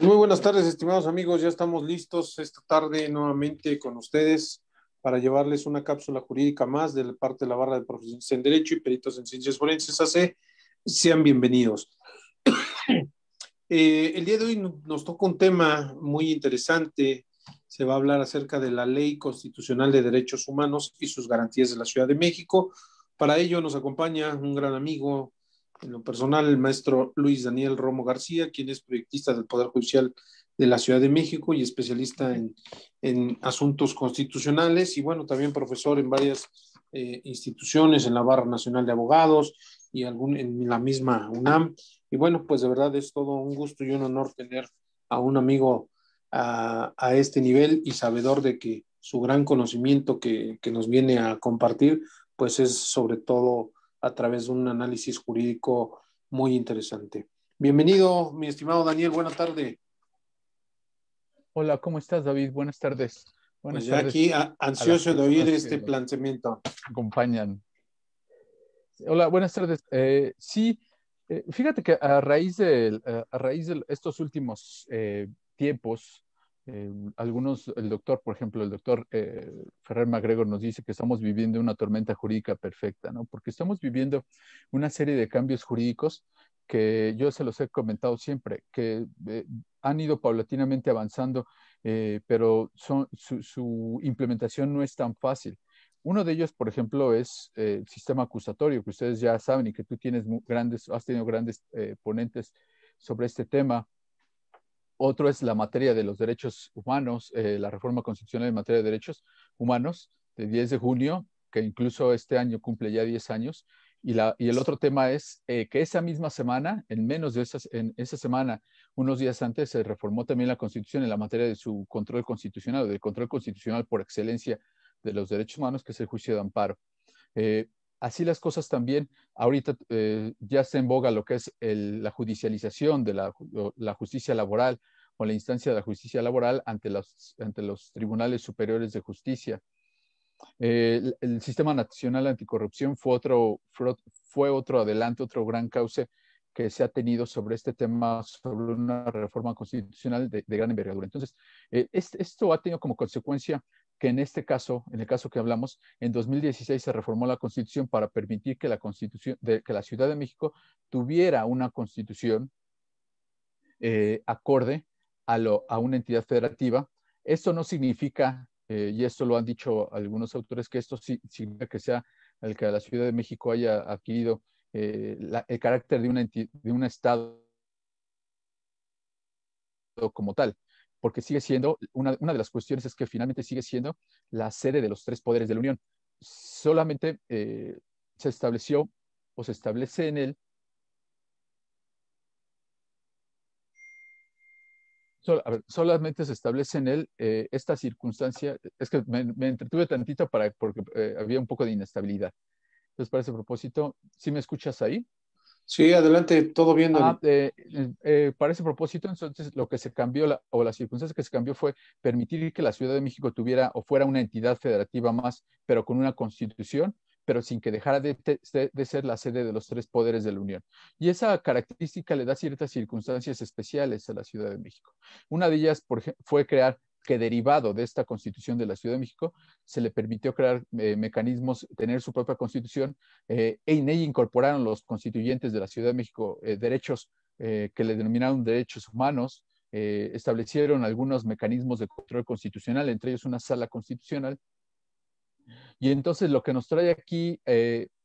Muy buenas tardes, estimados amigos. Ya estamos listos esta tarde nuevamente con ustedes para llevarles una cápsula jurídica más de la parte de la barra de profesiones en Derecho y peritos en Ciencias Forenses AC. Sean bienvenidos. Eh, el día de hoy nos toca un tema muy interesante. Se va a hablar acerca de la Ley Constitucional de Derechos Humanos y sus garantías de la Ciudad de México. Para ello nos acompaña un gran amigo, en lo personal, el maestro Luis Daniel Romo García, quien es proyectista del Poder Judicial de la Ciudad de México y especialista en, en asuntos constitucionales y bueno, también profesor en varias eh, instituciones, en la Barra Nacional de Abogados y algún, en la misma UNAM. Y bueno, pues de verdad es todo un gusto y un honor tener a un amigo a, a este nivel y sabedor de que su gran conocimiento que, que nos viene a compartir, pues es sobre todo a través de un análisis jurídico muy interesante. Bienvenido, mi estimado Daniel, buena tarde. Hola, ¿cómo estás, David? Buenas tardes. Buenas pues aquí ansioso de oír este planteamiento. Acompañan. Hola, buenas tardes. Eh, sí, eh, fíjate que a raíz de, eh, a raíz de estos últimos tiempos, eh, algunos, el doctor, por ejemplo, el doctor eh, Ferrer MacGregor nos dice que estamos viviendo una tormenta jurídica perfecta, ¿no? Porque estamos viviendo una serie de cambios jurídicos que yo se los he comentado siempre, que eh, han ido paulatinamente avanzando, pero son, su, su, implementación no es tan fácil. Uno de ellos, por ejemplo, es el sistema acusatorio, que ustedes ya saben y que tú tienes grandes, has tenido grandes ponentes sobre este tema. Otro es la materia de los derechos humanos, eh, la reforma constitucional en materia de derechos humanos de 10 de junio, que incluso este año cumple ya 10 años. Y, la, y el otro tema es eh, que esa misma semana, en menos de esas, en esa semana, unos días antes, se reformó también la Constitución en la materia de su control constitucional, del control constitucional por excelencia de los derechos humanos, que es el juicio de amparo. Eh, Así las cosas también, ahorita eh, ya está en boga lo que es la judicialización de la, justicia laboral o la instancia de la justicia laboral ante, los tribunales superiores de justicia. el, Sistema Nacional Anticorrupción fue otro, fue otro adelante, otro gran cauce que se ha tenido sobre este tema, sobre una reforma constitucional de, gran envergadura. Entonces, eh, esto ha tenido como consecuencia que en este caso, en el caso que hablamos, en 2016 se reformó la Constitución para permitir que la, Constitución de, que la Ciudad de México tuviera una Constitución eh, acorde a, lo, a, una entidad federativa. Esto no significa, eh, y esto lo han dicho algunos autores, que esto sí, significa que sea el que la Ciudad de México haya adquirido eh, el carácter de, de un Estado como tal porque sigue siendo, una, de las cuestiones es que finalmente sigue siendo la sede de los tres poderes de la Unión. Solamente eh, se estableció o se establece en él. a ver, solamente se establece en él eh, esta circunstancia. Es que me, entretuve tantito para, porque eh, había un poco de inestabilidad. Entonces, para ese propósito, si me escuchas ahí? Sí, adelante, todo bien. Ah, eh, eh, eh, para ese propósito, entonces, lo que se cambió o las circunstancias que se cambió fue permitir que la Ciudad de México tuviera o fuera una entidad federativa más, pero con una constitución, pero sin que dejara de, ser la sede de los tres poderes de la Unión. Y esa característica le da ciertas circunstancias especiales a la Ciudad de México. Una de ellas fue crear que derivado de esta constitución de la Ciudad de México, se le permitió crear eh, mecanismos, tener su propia constitución, eh, e en ella incorporaron los constituyentes de la Ciudad de México eh, derechos que le denominaron derechos humanos, establecieron algunos mecanismos de control constitucional, entre ellos una sala constitucional. Y entonces lo que nos trae aquí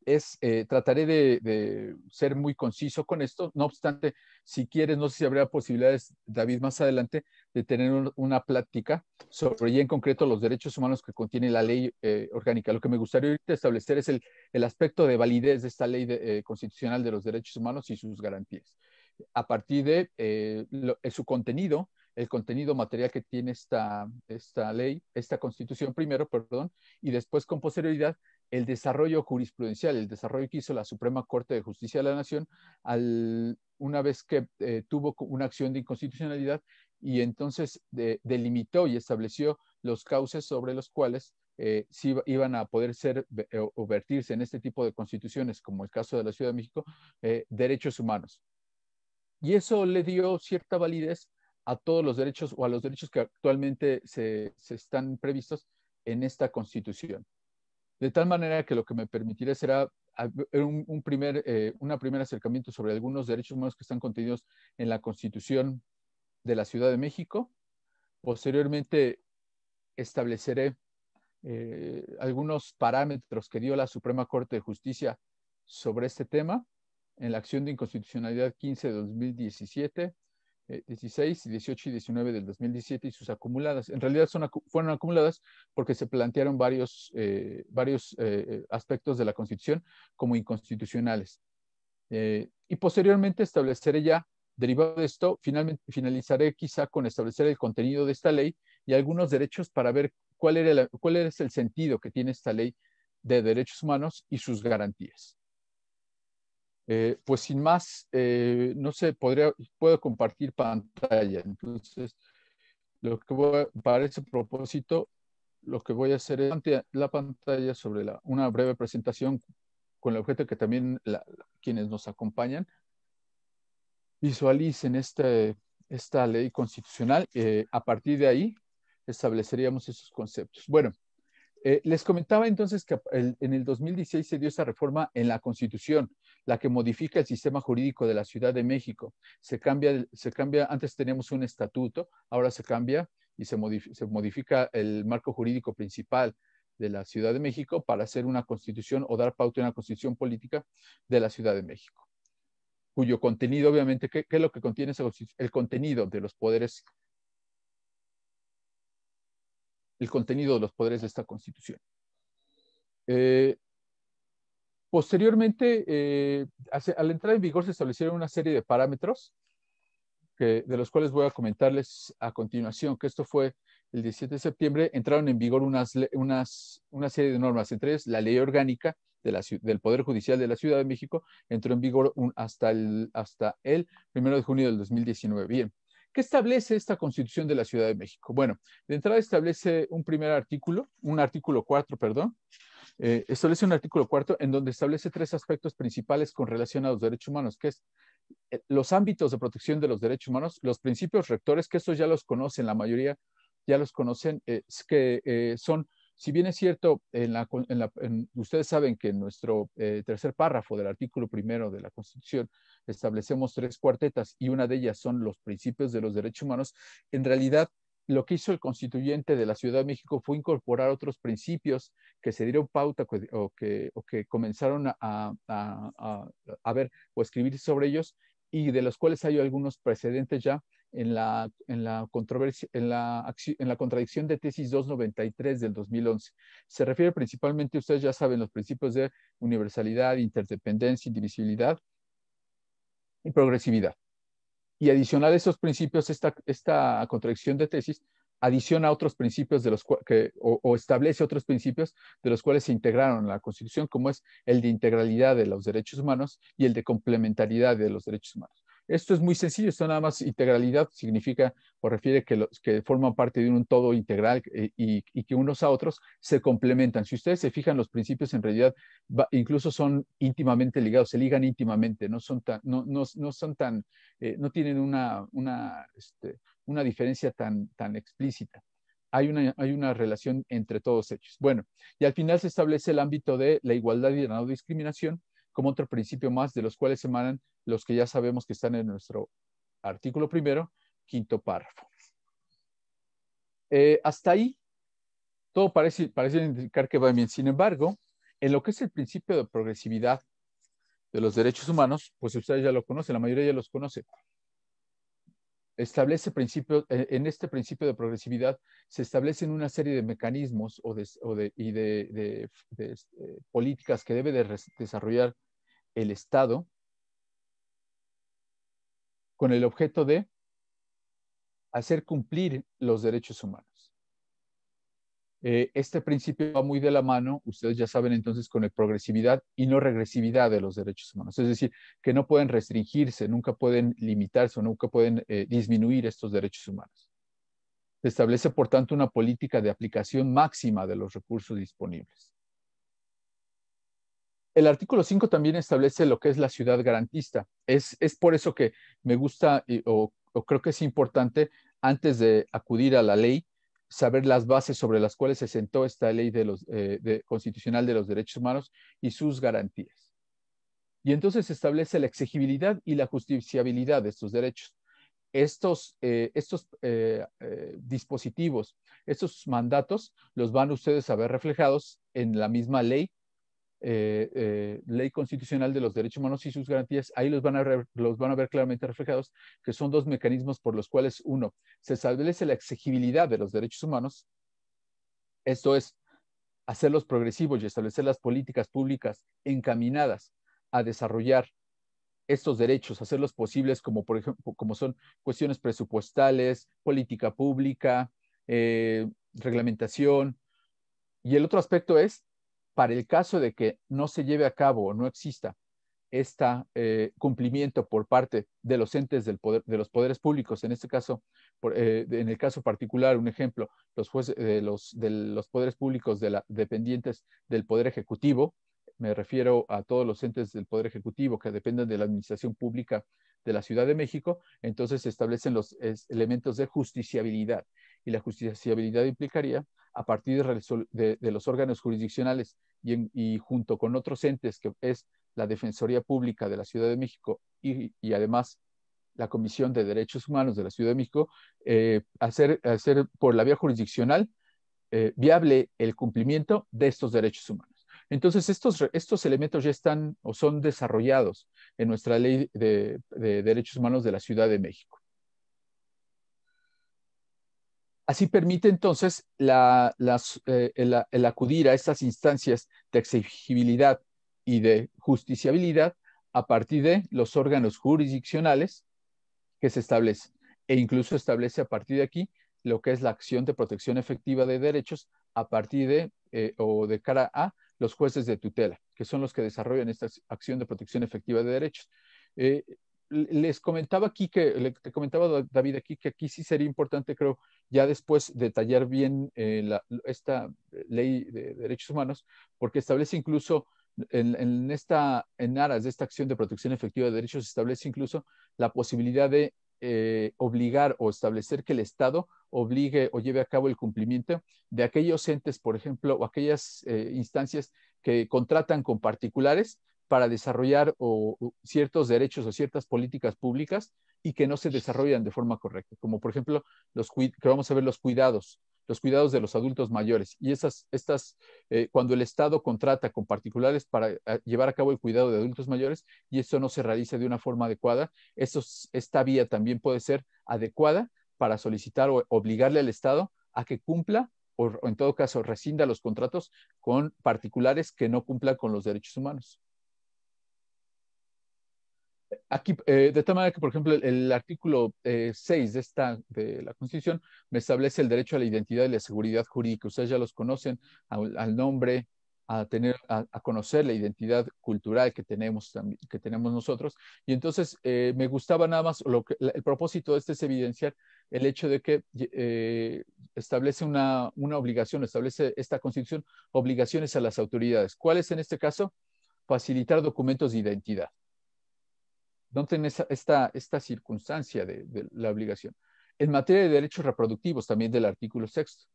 es, eh, trataré de, ser muy conciso con esto, no obstante, si quieres, no sé si habrá posibilidades, David, más adelante, de tener una plática sobre y en concreto los derechos humanos que contiene la ley eh, orgánica. Lo que me gustaría establecer es el, aspecto de validez de esta ley eh, constitucional de los derechos humanos y sus garantías. A partir de su contenido, el contenido material que tiene esta ley, esta constitución primero, perdón, y después con posterioridad el desarrollo jurisprudencial, el desarrollo que hizo la Suprema Corte de Justicia de la Nación una vez que eh, tuvo una acción de inconstitucionalidad y entonces delimitó y estableció los cauces sobre los cuales eh, iban a poder ser eh, vertirse en este tipo de constituciones, como el caso de la Ciudad de México, derechos humanos. Y eso le dio cierta validez a todos los derechos o a los derechos que actualmente se están previstos en esta constitución. De tal manera que lo que me permitiré será eh, eh, un, primer, acercamiento sobre algunos derechos humanos que están contenidos en la Constitución de la Ciudad de México. Posteriormente estableceré eh, algunos parámetros que dio la Suprema Corte de Justicia sobre este tema en la acción de inconstitucionalidad 15 de 2017 16, eh, 18 y 19 del 2017 y sus acumuladas. En realidad fueron acumuladas porque se plantearon varios, eh, varios eh, aspectos de la Constitución como inconstitucionales. y posteriormente estableceré ya, derivado de esto, finalmente, finalizaré quizá con establecer el contenido de esta ley y algunos derechos para ver cuál, era cuál es el sentido que tiene esta ley de derechos humanos y sus garantías. Eh, pues sin más, eh, no sé, podría, puedo compartir pantalla. Entonces, lo que para ese propósito, lo que voy a hacer es la pantalla sobre una breve presentación con el objeto que también quienes nos acompañan visualicen este, esta ley constitucional. Eh, a partir de ahí estableceríamos esos conceptos. Bueno, eh, les comentaba entonces que en el 2016 se dio esa reforma en la Constitución, la que modifica el sistema jurídico de la Ciudad de México. Se cambia, se cambia antes teníamos un estatuto, ahora se cambia y se, modifica, el marco jurídico principal de la Ciudad de México para hacer una constitución o dar pauta a una constitución política de la Ciudad de México, cuyo contenido, obviamente, ¿qué, es lo que contiene el contenido de los poderes el contenido de los poderes de esta constitución. Eh, posteriormente, eh, al entrar en vigor se establecieron una serie de parámetros, de los cuales voy a comentarles a continuación, que esto fue el 17 de septiembre, entraron en vigor unas, una serie de normas, entre ellas la ley orgánica del Poder Judicial de la Ciudad de México, entró en vigor hasta, el, hasta 1 de junio del 2019. Bien, ¿Qué establece esta Constitución de la Ciudad de México? Bueno, de entrada establece un primer artículo, un artículo cuatro, perdón, eh, establece un artículo cuarto en donde establece tres aspectos principales con relación a los derechos humanos, que es eh, los ámbitos de protección de los derechos humanos, los principios rectores, que estos ya los conocen, la mayoría ya los conocen, es eh, que son si bien es cierto, ustedes saben que en nuestro eh, tercer párrafo del artículo primero de la Constitución establecemos tres cuartetas y una de ellas son los principios de los derechos humanos, en realidad lo que hizo el constituyente de la Ciudad de México fue incorporar otros principios que se dieron pauta o que, comenzaron a, ver o escribir sobre ellos y de los cuales hay algunos precedentes ya en la, en la, controversia, en la, en la contradicción de tesis 293 del 2011. Se refiere principalmente, ustedes ya saben, los principios de universalidad, interdependencia, indivisibilidad y progresividad. Y adicional a esos principios, esta, esta contradicción de tesis adiciona otros principios de los que, o, o, establece otros principios de los cuales se integraron en la Constitución, como es el de integralidad de los derechos humanos y el de complementariedad de los derechos humanos. Esto es muy sencillo, esto nada más integralidad significa o refiere que, los, que forman parte de un todo integral eh, y, que unos a otros se complementan. Si ustedes se fijan, los principios en realidad incluso son íntimamente ligados, se ligan íntimamente, no son tan, no, son eh, no tienen una, este, diferencia tan, explícita. Hay una, hay una, relación entre todos ellos. Bueno, y al final se establece el ámbito de la igualdad y la no discriminación, como otro principio más de los cuales emanan los que ya sabemos que están en nuestro artículo primero, quinto párrafo. Eh, hasta ahí, todo parece, parece indicar que va bien. Sin embargo, en lo que es el principio de progresividad de los derechos humanos, pues ustedes ya lo conocen, la mayoría ya los conoce. Establece principio, eh, en este principio de progresividad se establecen una serie de mecanismos de, y de, este, políticas que debe desarrollar el Estado con el objeto de hacer cumplir los derechos humanos. Eh, este principio va muy de la mano, ustedes ya saben entonces, con la progresividad y no regresividad de los derechos humanos. Es decir, que no pueden restringirse, nunca pueden limitarse o nunca pueden eh, disminuir estos derechos humanos. Se establece, por tanto, una política de aplicación máxima de los recursos disponibles el artículo 5 también establece lo que es la ciudad garantista. Es, por eso que me gusta o, creo que es importante, antes de acudir a la ley, saber las bases sobre las cuales se sentó esta ley de los, eh, constitucional de los derechos humanos y sus garantías. Y entonces se establece la exigibilidad y la justiciabilidad de estos derechos. Estos, eh, estos eh, dispositivos, estos mandatos, los van ustedes a ver reflejados en la misma ley eh, eh, ley constitucional de los derechos humanos y sus garantías, ahí los van, a los van a ver claramente reflejados, que son dos mecanismos por los cuales, uno, se establece la exigibilidad de los derechos humanos, esto es, hacerlos progresivos y establecer las políticas públicas encaminadas a desarrollar estos derechos, hacerlos posibles como, por ejemplo, como son cuestiones presupuestales, política pública, eh, reglamentación. Y el otro aspecto es para el caso de que no se lleve a cabo o no exista este cumplimiento por parte de los entes del poder, de los poderes públicos, en este caso, eh, en el caso particular, un ejemplo, los jueces eh, los, de los poderes públicos de dependientes del Poder Ejecutivo, me refiero a todos los entes del Poder Ejecutivo que dependen de la Administración Pública de la Ciudad de México, entonces se establecen los elementos de justiciabilidad. Y la justiciabilidad implicaría a partir de, los órganos jurisdiccionales y, junto con otros entes que es la Defensoría Pública de la Ciudad de México y, además la Comisión de Derechos Humanos de la Ciudad de México, eh, hacer, hacer por la vía jurisdiccional eh, viable el cumplimiento de estos derechos humanos. Entonces, estos, estos elementos ya están o son desarrollados en nuestra ley de derechos humanos de la Ciudad de México. Así permite entonces eh, el, acudir a estas instancias de exigibilidad y de justiciabilidad a partir de los órganos jurisdiccionales que se establecen e incluso establece a partir de aquí lo que es la acción de protección efectiva de derechos a partir de eh, o de cara a los jueces de tutela, que son los que desarrollan esta acción de protección efectiva de derechos. Eh, les comentaba aquí que, le comentaba David aquí que aquí sí sería importante, creo, ya después detallar bien eh, esta ley de derechos humanos, porque establece incluso en, esta, en aras de esta acción de protección efectiva de derechos, establece incluso la posibilidad de eh, obligar o establecer que el Estado obligue o lleve a cabo el cumplimiento de aquellos entes, por ejemplo, o aquellas eh, instancias que contratan con particulares para desarrollar o, ciertos derechos o ciertas políticas públicas y que no se desarrollan de forma correcta, como por ejemplo los que vamos a ver los cuidados, los cuidados de los adultos mayores y esas estas eh, cuando el Estado contrata con particulares para eh, llevar a cabo el cuidado de adultos mayores y eso no se realiza de una forma adecuada, esta vía también puede ser adecuada para solicitar o obligarle al Estado a que cumpla o, o en todo caso rescinda los contratos con particulares que no cumplan con los derechos humanos. Aquí, eh, de tal manera que, por ejemplo, el, artículo 6 eh, de, esta, de la Constitución me establece el derecho a la identidad y la seguridad jurídica. Ustedes ya los conocen al, nombre, a, tener, a, conocer la identidad cultural que tenemos, que tenemos nosotros. Y entonces eh, me gustaba nada más, el propósito de este es evidenciar el hecho de que establece una, una obligación, establece esta constitución obligaciones a las autoridades. ¿Cuáles en este caso? Facilitar documentos de identidad no esta, esta circunstancia de, la obligación. En materia de derechos reproductivos, también del artículo sexto,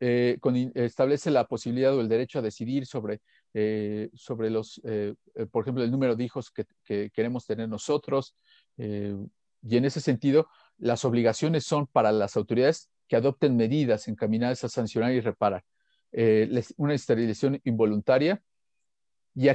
eh, establece la posibilidad o el derecho a decidir sobre, eh, sobre los, eh, por ejemplo, el número de hijos que, queremos tener nosotros. y en ese sentido, las obligaciones son para las autoridades que adopten medidas encaminadas a sancionar y reparar una esterilización involuntaria. Y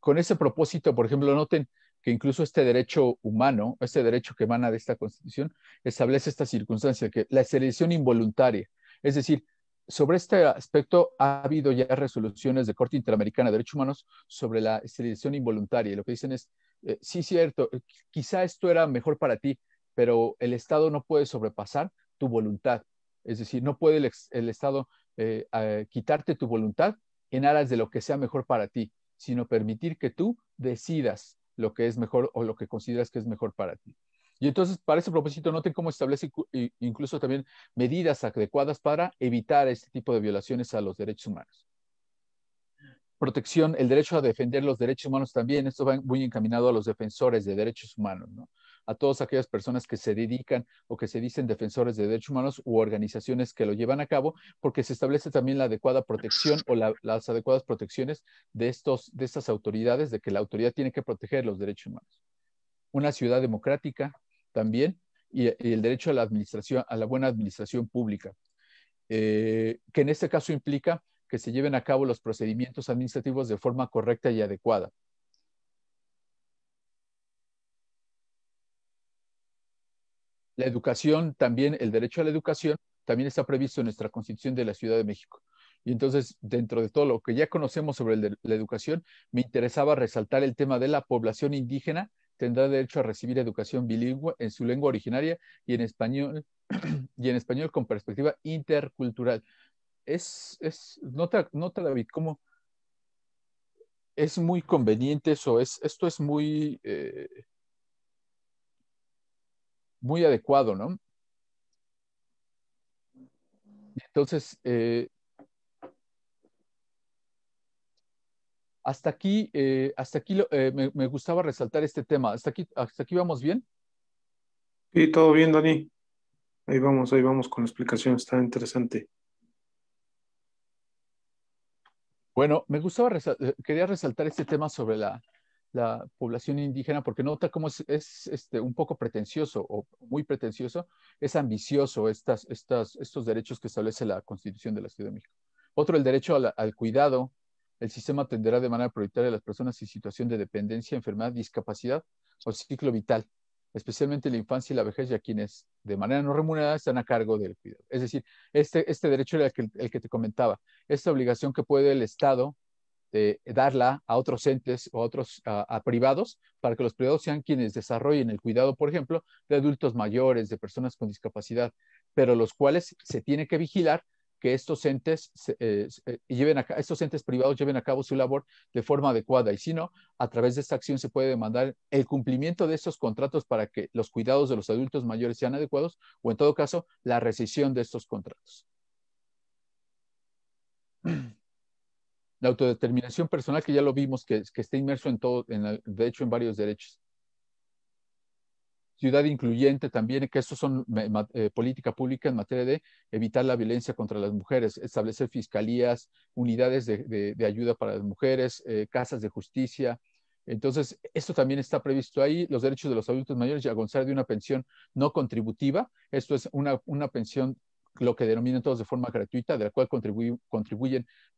con ese propósito, por ejemplo, noten que incluso este derecho humano, este derecho que emana de esta Constitución, establece esta circunstancia, que la esterilización involuntaria, es decir, sobre este aspecto ha habido ya resoluciones de Corte Interamericana de Derechos Humanos sobre la esterilización involuntaria. Y lo que dicen es, eh, sí, cierto, eh, quizá esto era mejor para ti, pero el Estado no puede sobrepasar tu voluntad. Es decir, no puede el, Estado eh, quitarte tu voluntad en aras de lo que sea mejor para ti, sino permitir que tú decidas lo que es mejor o lo que consideras que es mejor para ti. Y entonces, para ese propósito, noten cómo establece incluso también medidas adecuadas para evitar este tipo de violaciones a los derechos humanos. Protección, el derecho a defender los derechos humanos también, esto va muy encaminado a los defensores de derechos humanos, ¿no? a todas aquellas personas que se dedican o que se dicen defensores de derechos humanos u organizaciones que lo llevan a cabo, porque se establece también la adecuada protección o las adecuadas protecciones de, estos, de estas autoridades, de que la autoridad tiene que proteger los derechos humanos. Una ciudad democrática también y, el derecho a la administración, a la buena administración pública, eh, que en este caso implica que se lleven a cabo los procedimientos administrativos de forma correcta y adecuada. La educación también, el derecho a la educación también está previsto en nuestra Constitución de la Ciudad de México. Y entonces, dentro de todo lo que ya conocemos sobre la educación, me interesaba resaltar el tema de la población indígena tendrá derecho a recibir educación bilingüe en su lengua originaria y en español, y en español con perspectiva intercultural. Es, es nota, nota David, cómo es muy conveniente eso, es, esto es muy, eh, muy adecuado, ¿no? Entonces, eh, hasta aquí, eh, hasta aquí eh, me, gustaba resaltar este tema. ¿Hasta aquí, ¿Hasta aquí vamos bien? Sí, todo bien, Dani. Ahí vamos, ahí vamos con la explicación, está interesante. Bueno, me gustaba, quería resaltar este tema sobre la, la población indígena, porque nota cómo es, este, un poco pretencioso o muy pretencioso, es ambicioso estas, estas, estos derechos que establece la Constitución de la Ciudad de México. Otro, el derecho al, cuidado. El sistema atenderá de manera prioritaria a las personas en situación de dependencia, enfermedad, discapacidad o ciclo vital, especialmente la infancia y la vejez y quienes de manera no remunerada están a cargo del cuidado. Es decir, este, este derecho era el que te comentaba, esta obligación que puede el Estado eh, darla a otros entes o a otros a, privados para que los privados sean quienes desarrollen el cuidado, por ejemplo, de adultos mayores, de personas con discapacidad, pero los cuales se tiene que vigilar que estos entes eh, eh, lleven a, estos entes privados lleven a cabo su labor de forma adecuada y si no, a través de esta acción se puede demandar el cumplimiento de estos contratos para que los cuidados de los adultos mayores sean adecuados o en todo caso la rescisión de estos contratos. la autodeterminación personal, que ya lo vimos, que, está inmerso en todo, en de hecho, en varios derechos. Ciudad incluyente también, que estos son eh, política pública en materia de evitar la violencia contra las mujeres, establecer fiscalías, unidades de, ayuda para las mujeres, eh, casas de justicia, entonces, esto también está previsto ahí, los derechos de los adultos mayores y a de una pensión no contributiva. Esto es una, pensión, lo que denominan todos de forma gratuita, de la cual contribuyen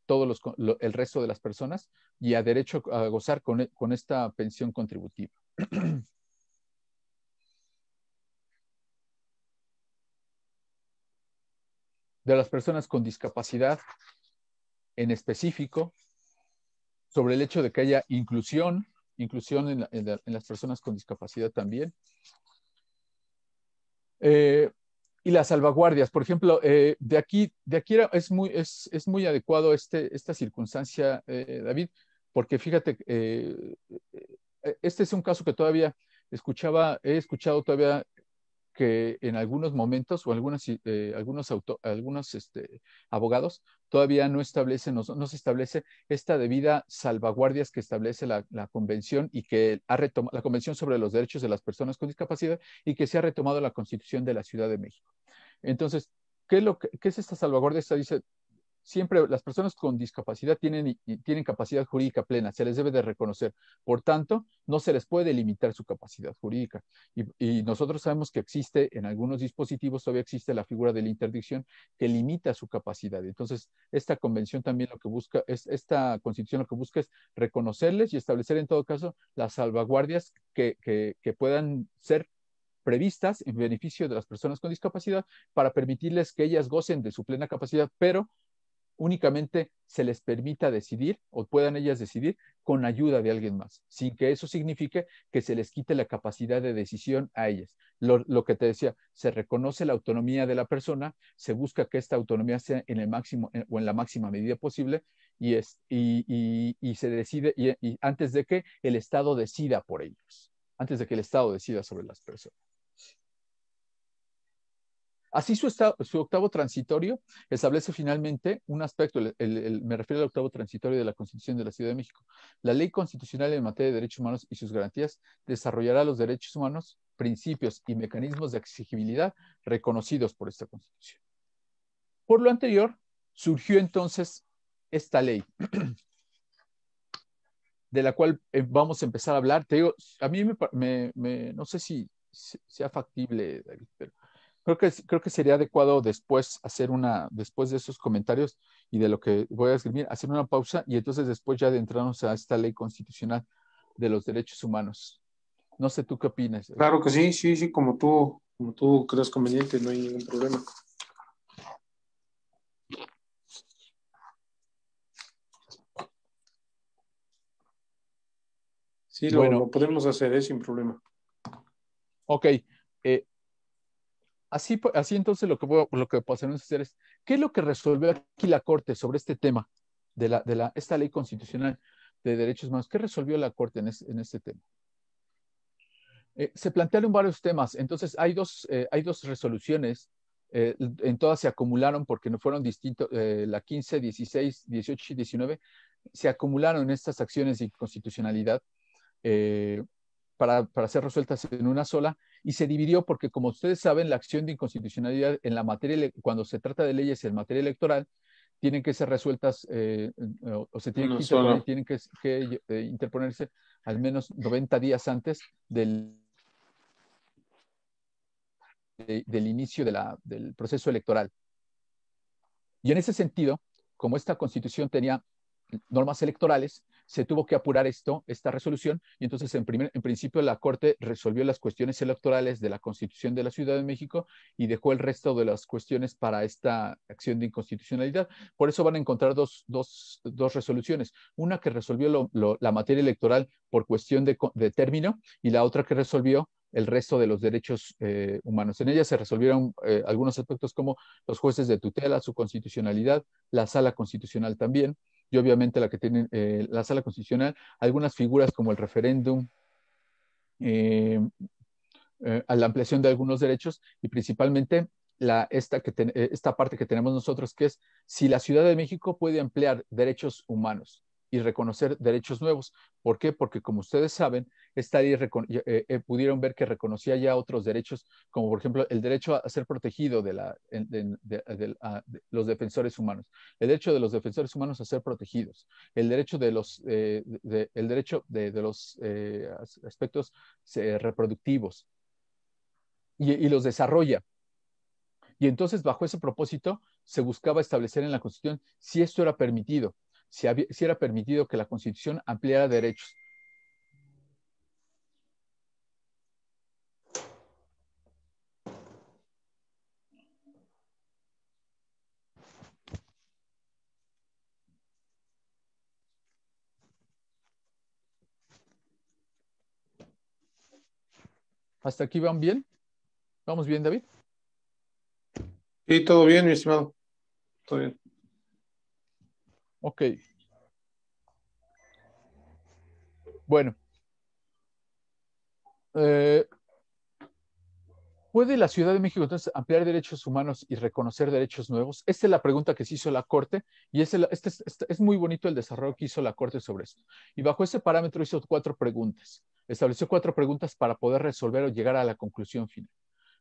todos los, el resto de las personas y a derecho a gozar con, e, esta pensión contributiva. de las personas con discapacidad en específico, sobre el hecho de que haya inclusión, inclusión en, las personas con discapacidad también. Eh, y las salvaguardias. Por ejemplo, eh, de aquí, de aquí es, muy, es, muy adecuado este, esta circunstancia, eh, David, porque fíjate, eh, e, este es un caso que todavía escuchaba, he escuchado todavía que en algunos momentos o algunas, algunos, algunos este, abogados todavía no, no, se establece esta debida salvaguardia que establece la, Convención y que ha retomado, la Convención sobre los Derechos de las Personas con Discapacidad y que se ha retomado la Constitución de la Ciudad de México. Entonces, ¿qué es, qué es esta salvaguardia? Esta dice, siempre las personas con discapacidad tienen, tienen capacidad jurídica plena, se les debe de reconocer. Por tanto, no se les puede limitar su capacidad jurídica. Y, nosotros sabemos que existe en algunos dispositivos, todavía existe la figura de la interdicción que limita su capacidad. Entonces, esta convención también lo que busca, es, esta constitución lo que busca es reconocerles y establecer en todo caso las salvaguardias que puedan ser previstas en beneficio de las personas con discapacidad para permitirles que ellas gocen de su plena capacidad, pero únicamente se les permita decidir o puedan ellas decidir con ayuda de alguien más, sin que eso signifique que se les quite la capacidad de decisión a ellas. Lo, que te decía, se reconoce la autonomía de la persona, se busca que esta autonomía sea en el máximo eh, o en la máxima medida posible y, y se decide y antes de que el Estado decida por ellos, antes de que el Estado decida sobre las personas. Así su, su octavo transitorio establece finalmente un aspecto, me refiero al octavo transitorio de la Constitución de la Ciudad de México. La ley constitucional en materia de derechos humanos y sus garantías desarrollará los derechos humanos, principios y mecanismos de exigibilidad reconocidos por esta Constitución. Por lo anterior, surgió entonces esta ley, de la cual eh, vamos a empezar a hablar. Te digo, a mí me, no sé si sea factible, David, pero creo que, creo que sería adecuado después hacer una, después de esos comentarios y de lo que voy a escribir, hacer una pausa y entonces después ya adentrarnos a esta ley constitucional de los derechos humanos. No sé tú qué opinas. Claro que sí, sí, sí, como tú, como tú creas conveniente, no hay ningún problema. Sí, lo, bueno, podemos hacer, es ¿eh? sin problema. Ok. Eh, pues, así, entonces lo que, lo que pasaremos a hacer es, ¿qué es lo que resolvió aquí la Corte sobre este tema de, la, esta ley constitucional de derechos humanos? ¿Qué resolvió la Corte en, este tema? Eh, se plantearon varios temas, entonces hay dos, eh, hay dos resoluciones, eh, en todas se acumularon porque no fueron distintos, la 15, 16, 18 y 19, se acumularon estas acciones de inconstitucionalidad para, para ser resueltas en una sola y se dividió porque, como ustedes saben, la acción de inconstitucionalidad en la materia, cuando se trata de leyes en materia electoral, tienen que ser resueltas eh, o, se tienen, que tienen que, eh, interponerse al menos 90 días antes del, del inicio del proceso electoral. Y en ese sentido, como esta constitución tenía normas electorales, se tuvo que apurar esto, esta resolución, y entonces en, principio la Corte resolvió las cuestiones electorales de la Constitución de la Ciudad de México y dejó el resto de las cuestiones para esta acción de inconstitucionalidad. Por eso van a encontrar dos, resoluciones, una que resolvió la materia electoral por cuestión de, término y la otra que resolvió el resto de los derechos eh, humanos. En ella se resolvieron eh, algunos aspectos como los jueces de tutela, su constitucionalidad, la sala constitucional también, y obviamente la que tiene eh, la sala constitucional, algunas figuras como el referéndum, eh, eh, la ampliación de algunos derechos y principalmente la, esta, que esta parte que tenemos nosotros, que es si la Ciudad de México puede ampliar derechos humanos y reconocer derechos nuevos. ¿Por qué? Porque como ustedes saben, esta eh, eh, pudieron ver que reconocía ya otros derechos, como por ejemplo el derecho a ser protegido de, los defensores humanos, el derecho de los defensores humanos a ser protegidos, el derecho de los, eh, el derecho de, los aspectos reproductivos, y, y los desarrolla. Y entonces, bajo ese propósito, se buscaba establecer en la Constitución si esto era permitido si, era permitido que la Constitución ampliara derechos. ¿Hasta aquí van bien? ¿Vamos bien, David? Sí, todo bien, mi estimado. Todo bien. Ok. Bueno. Eh, ¿Puede la Ciudad de México entonces ampliar derechos humanos y reconocer derechos nuevos? Esta es la pregunta que se hizo la Corte y es, este este, es muy bonito el desarrollo que hizo la Corte sobre esto. Y bajo ese parámetro hizo cuatro preguntas. Estableció cuatro preguntas para poder resolver o llegar a la conclusión final.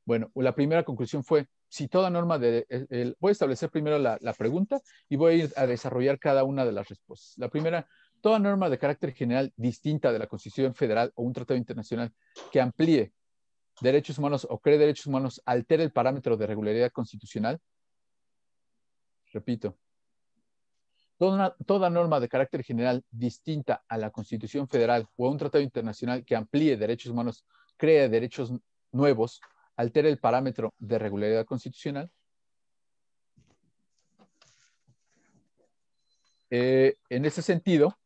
Bueno, la primera conclusión fue, si toda norma de... Eh, voy a establecer primero la, pregunta y voy a ir a desarrollar cada una de las respuestas. La primera, toda norma de carácter general distinta de la Constitución Federal o un tratado internacional que amplíe derechos humanos o cree derechos humanos altera el parámetro de regularidad constitucional. Repito, toda, toda norma de carácter general distinta a la Constitución Federal o a un tratado internacional que amplíe derechos humanos, crea derechos nuevos altera el parámetro de regularidad constitucional. Eh, en ese sentido,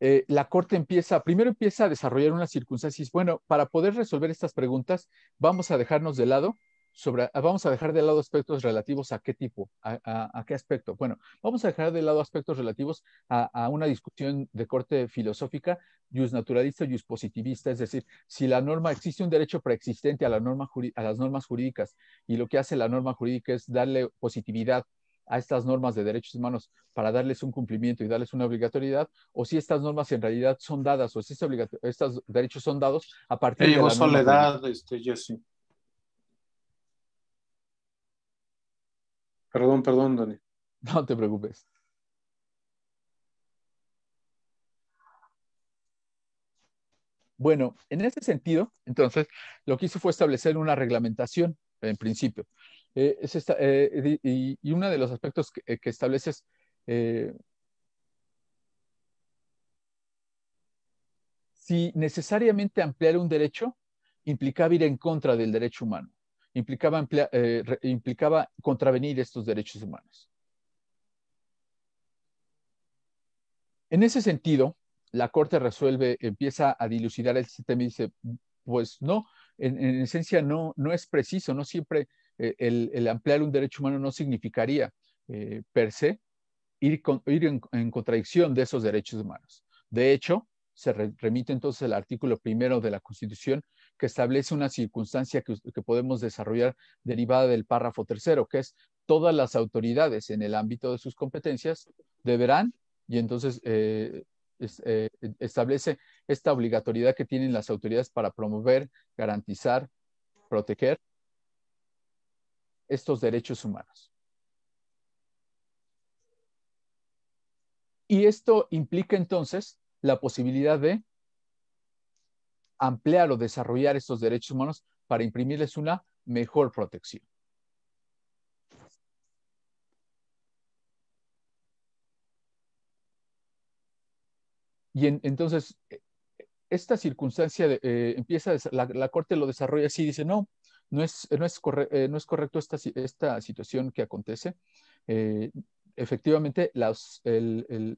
eh, la Corte empieza, primero empieza a desarrollar unas circunstancias. Bueno, para poder resolver estas preguntas, vamos a dejarnos de lado sobre, ah, vamos a dejar de lado aspectos relativos a qué tipo, a, qué aspecto. Bueno, vamos a dejar de lado aspectos relativos a, una discusión de corte filosófica, jus naturalista, jus positivista, es decir, si la norma, existe un derecho preexistente a, la norma, a las normas jurídicas y lo que hace la norma jurídica es darle positividad a estas normas de derechos humanos para darles un cumplimiento y darles una obligatoriedad, o si estas normas en realidad son dadas, o si este estos, derechos son dados a partir de... la Perdón, perdón, Dani. No te preocupes. Bueno, en ese sentido, entonces, lo que hizo fue establecer una reglamentación, en principio. Eh, eh, y, uno de los aspectos que, eh, estableces. es... si necesariamente ampliar un derecho implicaba ir en contra del derecho humano. Eh, implicaba, contravenir estos derechos humanos. En ese sentido, la Corte resuelve, empieza a dilucidar el sistema y dice, pues no, en, esencia no, es preciso, no siempre eh, el, ampliar un derecho humano no significaría eh, per se ir, en, contradicción de esos derechos humanos. De hecho, se remite entonces al artículo primero de la Constitución que establece una circunstancia que, podemos desarrollar derivada del párrafo tercero, que es todas las autoridades en el ámbito de sus competencias deberán, y entonces eh, eh, e, establece esta obligatoriedad que tienen las autoridades para promover, garantizar, proteger estos derechos humanos. Y esto implica entonces la posibilidad de ampliar o desarrollar estos derechos humanos para imprimirles una mejor protección. Y entonces, eh, esta circunstancia eh, empieza, la, Corte lo desarrolla así, dice, no, no es, no es, eh, no es correcto esta, esta situación que acontece efectivamente las,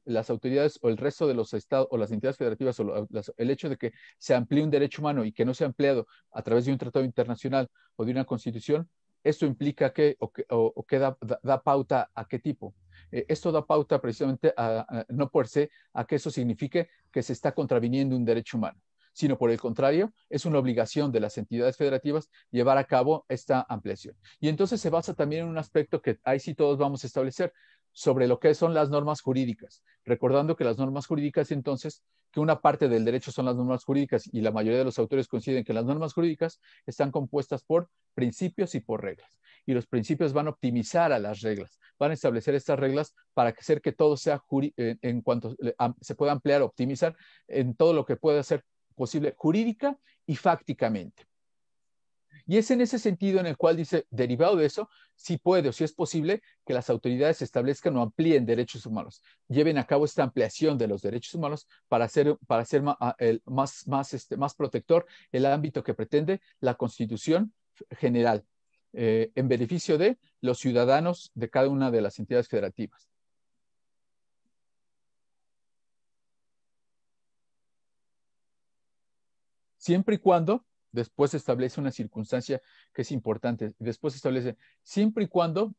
las autoridades o el resto de los estados o las entidades federativas o el hecho de que se amplíe un derecho humano y que no sea ampliado a través de un tratado internacional o de una constitución, esto implica que o da, pauta a qué tipo. Eh, esto da pauta precisamente a, no por sí a que eso signifique que se está contraviniendo un derecho humano sino por el contrario, es una obligación de las entidades federativas llevar a cabo esta ampliación. Y entonces se basa también en un aspecto que ahí sí todos vamos a establecer, sobre lo que son las normas jurídicas, recordando que las normas jurídicas entonces, que una parte del derecho son las normas jurídicas y la mayoría de los autores coinciden que las normas jurídicas están compuestas por principios y por reglas. Y los principios van a optimizar a las reglas, van a establecer estas reglas para hacer que todo sea eh, en cuanto se pueda ampliar, optimizar en todo lo que pueda ser posible jurídica y fácticamente. Y es en ese sentido en el cual dice, derivado de eso, si puede o si es posible que las autoridades establezcan o amplíen derechos humanos, lleven a cabo esta ampliación de los derechos humanos para hacer, para ah, más, este, más, protector el ámbito que pretende la Constitución General, eh, en beneficio de los ciudadanos de cada una de las entidades federativas. Siempre y cuando Después se establece una circunstancia que es importante. Después se establece, siempre y cuando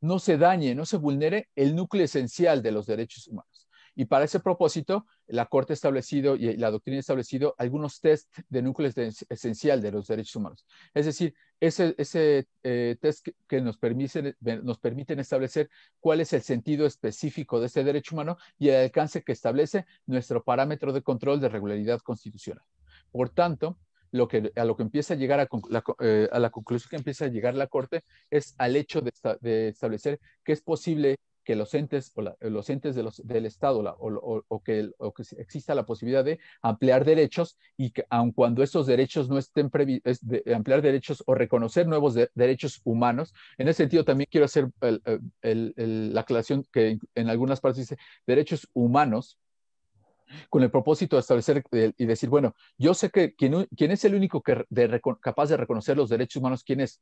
no se dañe, no se vulnere el núcleo esencial de los derechos humanos. Y para ese propósito, la Corte ha establecido y la doctrina ha establecido algunos test de núcleo esencial de los derechos humanos. Es decir, ese, eh, test que, nos, permite eh, nos permiten establecer cuál es el sentido específico de este derecho humano y el alcance que establece nuestro parámetro de control de regularidad constitucional. Por tanto, lo que, a lo que empieza a llegar eh, a, la, conclusión que empieza a llegar la Corte es al hecho de, establecer que es posible que los entes, o los entes del Estado o, que, exista la posibilidad de ampliar derechos y que aun cuando esos derechos no estén previstos, ampliar derechos o reconocer nuevos derechos humanos. En ese sentido también quiero hacer la aclaración que en algunas partes dice derechos humanos, con el propósito de establecer y decir, bueno, yo sé que quien, es el único que capaz de reconocer los derechos humanos, quién es.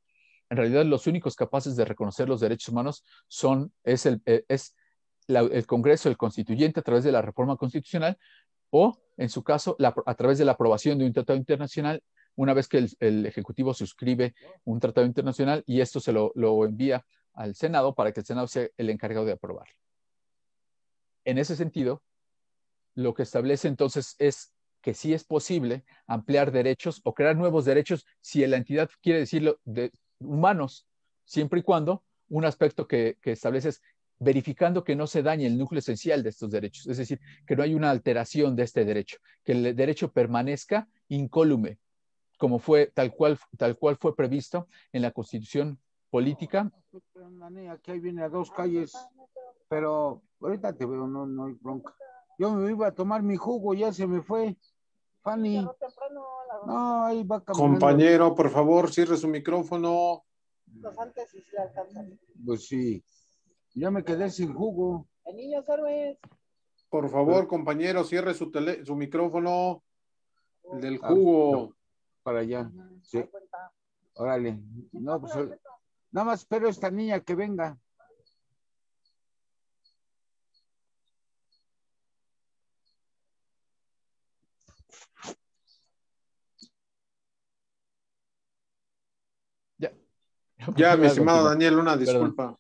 En realidad, los únicos capaces de reconocer los derechos humanos son, es, el, eh, el Congreso, el constituyente a través de la reforma constitucional o, en su caso, a través de la aprobación de un tratado internacional una vez que el, Ejecutivo suscribe un tratado internacional y esto se lo, lo, envía al Senado para que el Senado sea el encargado de aprobar. En ese sentido, lo que establece entonces es que sí es posible ampliar derechos o crear nuevos derechos si la entidad quiere decirlo de humanos, siempre y cuando un aspecto que, que establece es verificando que no se dañe el núcleo esencial de estos derechos, es decir, que no hay una alteración de este derecho, que el derecho permanezca incólume, como fue tal cual, tal cual fue previsto en la Constitución política. Aquí viene a dos calles, pero ahorita te veo, no, no hay bronca. Yo me iba a tomar mi jugo, ya se me fue. Fanny. No, ahí va Compañero, por favor, cierre su micrófono. Pues sí. Ya me quedé sin jugo. El niño Por favor, eh. compañero, cierre su, tele, su micrófono. El del ah, jugo. para allá. Ah, sí. Órale. No, pues, nada más espero esta niña que venga. Ya, mi estimado Daniel, una disculpa.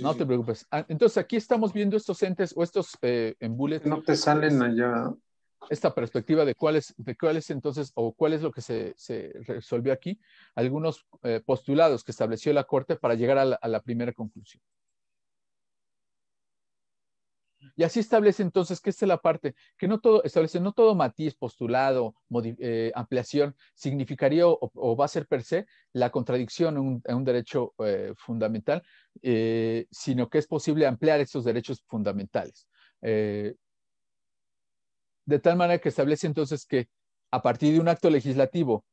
no te preocupes. Ah, entonces, aquí estamos viendo estos entes o estos eh, en No te salen allá. Esta perspectiva de cuál es, de entonces, o cuál es lo que se, resolvió aquí, algunos eh, postulados que estableció la Corte para llegar a la primera conclusión. Y así establece entonces que esta es la parte, que no todo, establece no todo matiz, postulado, eh, ampliación significaría o, va a ser per se la contradicción a un, derecho eh, fundamental, eh, sino que es posible ampliar esos derechos fundamentales. de tal manera que establece entonces que a partir de un acto legislativo,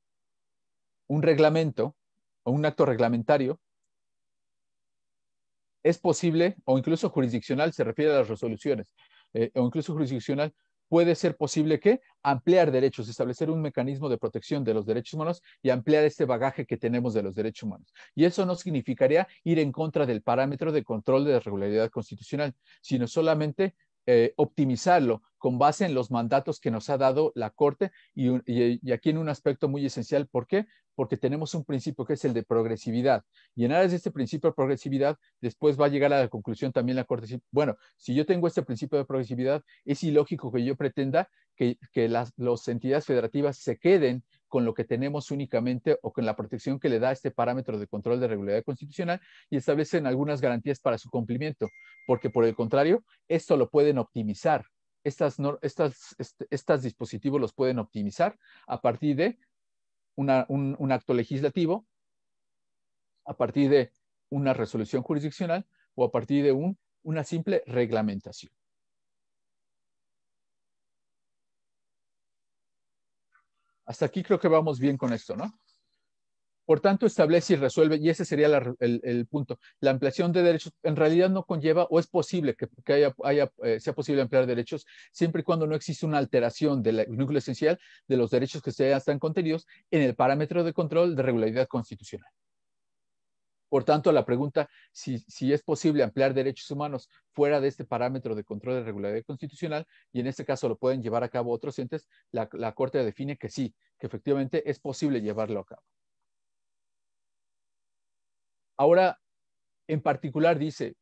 un reglamento o un acto reglamentario, es posible, o incluso jurisdiccional, se refiere a las resoluciones, eh, o incluso jurisdiccional, puede ser posible que ampliar derechos, establecer un mecanismo de protección de los derechos humanos y ampliar este bagaje que tenemos de los derechos humanos. Y eso no significaría ir en contra del parámetro de control de la regularidad constitucional, sino solamente eh, optimizarlo con base en los mandatos que nos ha dado la Corte y, aquí en un aspecto muy esencial. ¿Por qué? Porque tenemos un principio que es el de progresividad. Y en aras de este principio de progresividad, después va a llegar a la conclusión también la Corte. Bueno, si yo tengo este principio de progresividad, es ilógico que yo pretenda que, las entidades federativas se queden con lo que tenemos únicamente o con la protección que le da este parámetro de control de regularidad constitucional y establecen algunas garantías para su cumplimiento, porque por el contrario, esto lo pueden optimizar. Estas, este, dispositivos los pueden optimizar a partir de un, acto legislativo, a partir de una resolución jurisdiccional o a partir de una simple reglamentación. Hasta aquí creo que vamos bien con esto, ¿no? Por tanto, establece y resuelve, y ese sería el, punto. La ampliación de derechos en realidad no conlleva o es posible que, haya, eh, sea posible ampliar derechos siempre y cuando no existe una alteración del núcleo esencial de los derechos que ya están contenidos en el parámetro de control de regularidad constitucional. Por tanto, la pregunta si, es posible ampliar derechos humanos fuera de este parámetro de control de regularidad constitucional, y en este caso lo pueden llevar a cabo otros entes, la, la Corte define que sí, que efectivamente es posible llevarlo a cabo. Ahora, en particular dice,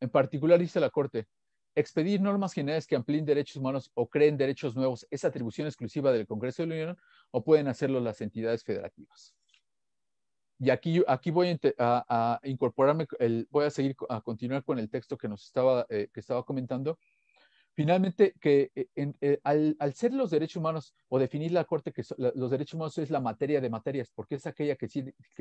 en particular dice la Corte, expedir normas generales que amplíen derechos humanos o creen derechos nuevos es atribución exclusiva del Congreso de la Unión o pueden hacerlo las entidades federativas. Y aquí, aquí voy a, incorporarme, el, voy a seguir, a continuar con el texto que nos estaba, eh, que estaba comentando. Finalmente, que eh, eh, al, ser los derechos humanos o definir la Corte que los derechos humanos es la materia de materias, porque es aquella que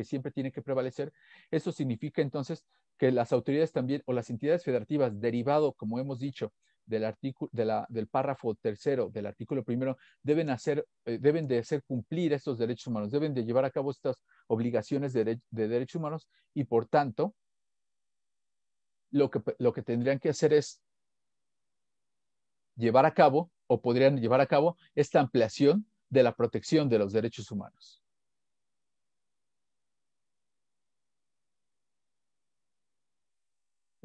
siempre tiene que prevalecer, eso significa entonces que las autoridades también o las entidades federativas, derivado, como hemos dicho, del, artículo, de la, del párrafo tercero del artículo primero deben, hacer, eh, deben de hacer cumplir estos derechos humanos, deben de llevar a cabo estas obligaciones de, derechos humanos y por tanto lo lo que tendrían que hacer es llevar a cabo o podrían llevar a cabo esta ampliación de la protección de los derechos humanos.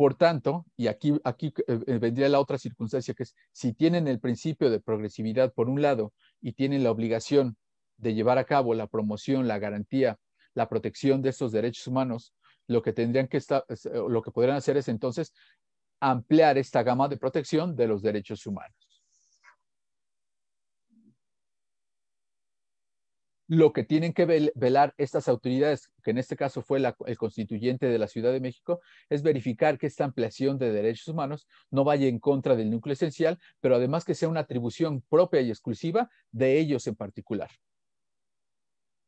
Por tanto, y aquí, eh, eh, vendría la otra circunstancia, que es si tienen el principio de progresividad por un lado y tienen la obligación de llevar a cabo la promoción, la garantía, la protección de estos derechos humanos, lo que tendrían que estar, eh, lo que podrían hacer es entonces ampliar esta gama de protección de los derechos humanos. lo que tienen que velar estas autoridades, que en este caso fue el constituyente de la Ciudad de México, es verificar que esta ampliación de derechos humanos no vaya en contra del núcleo esencial, pero además que sea una atribución propia y exclusiva de ellos en particular.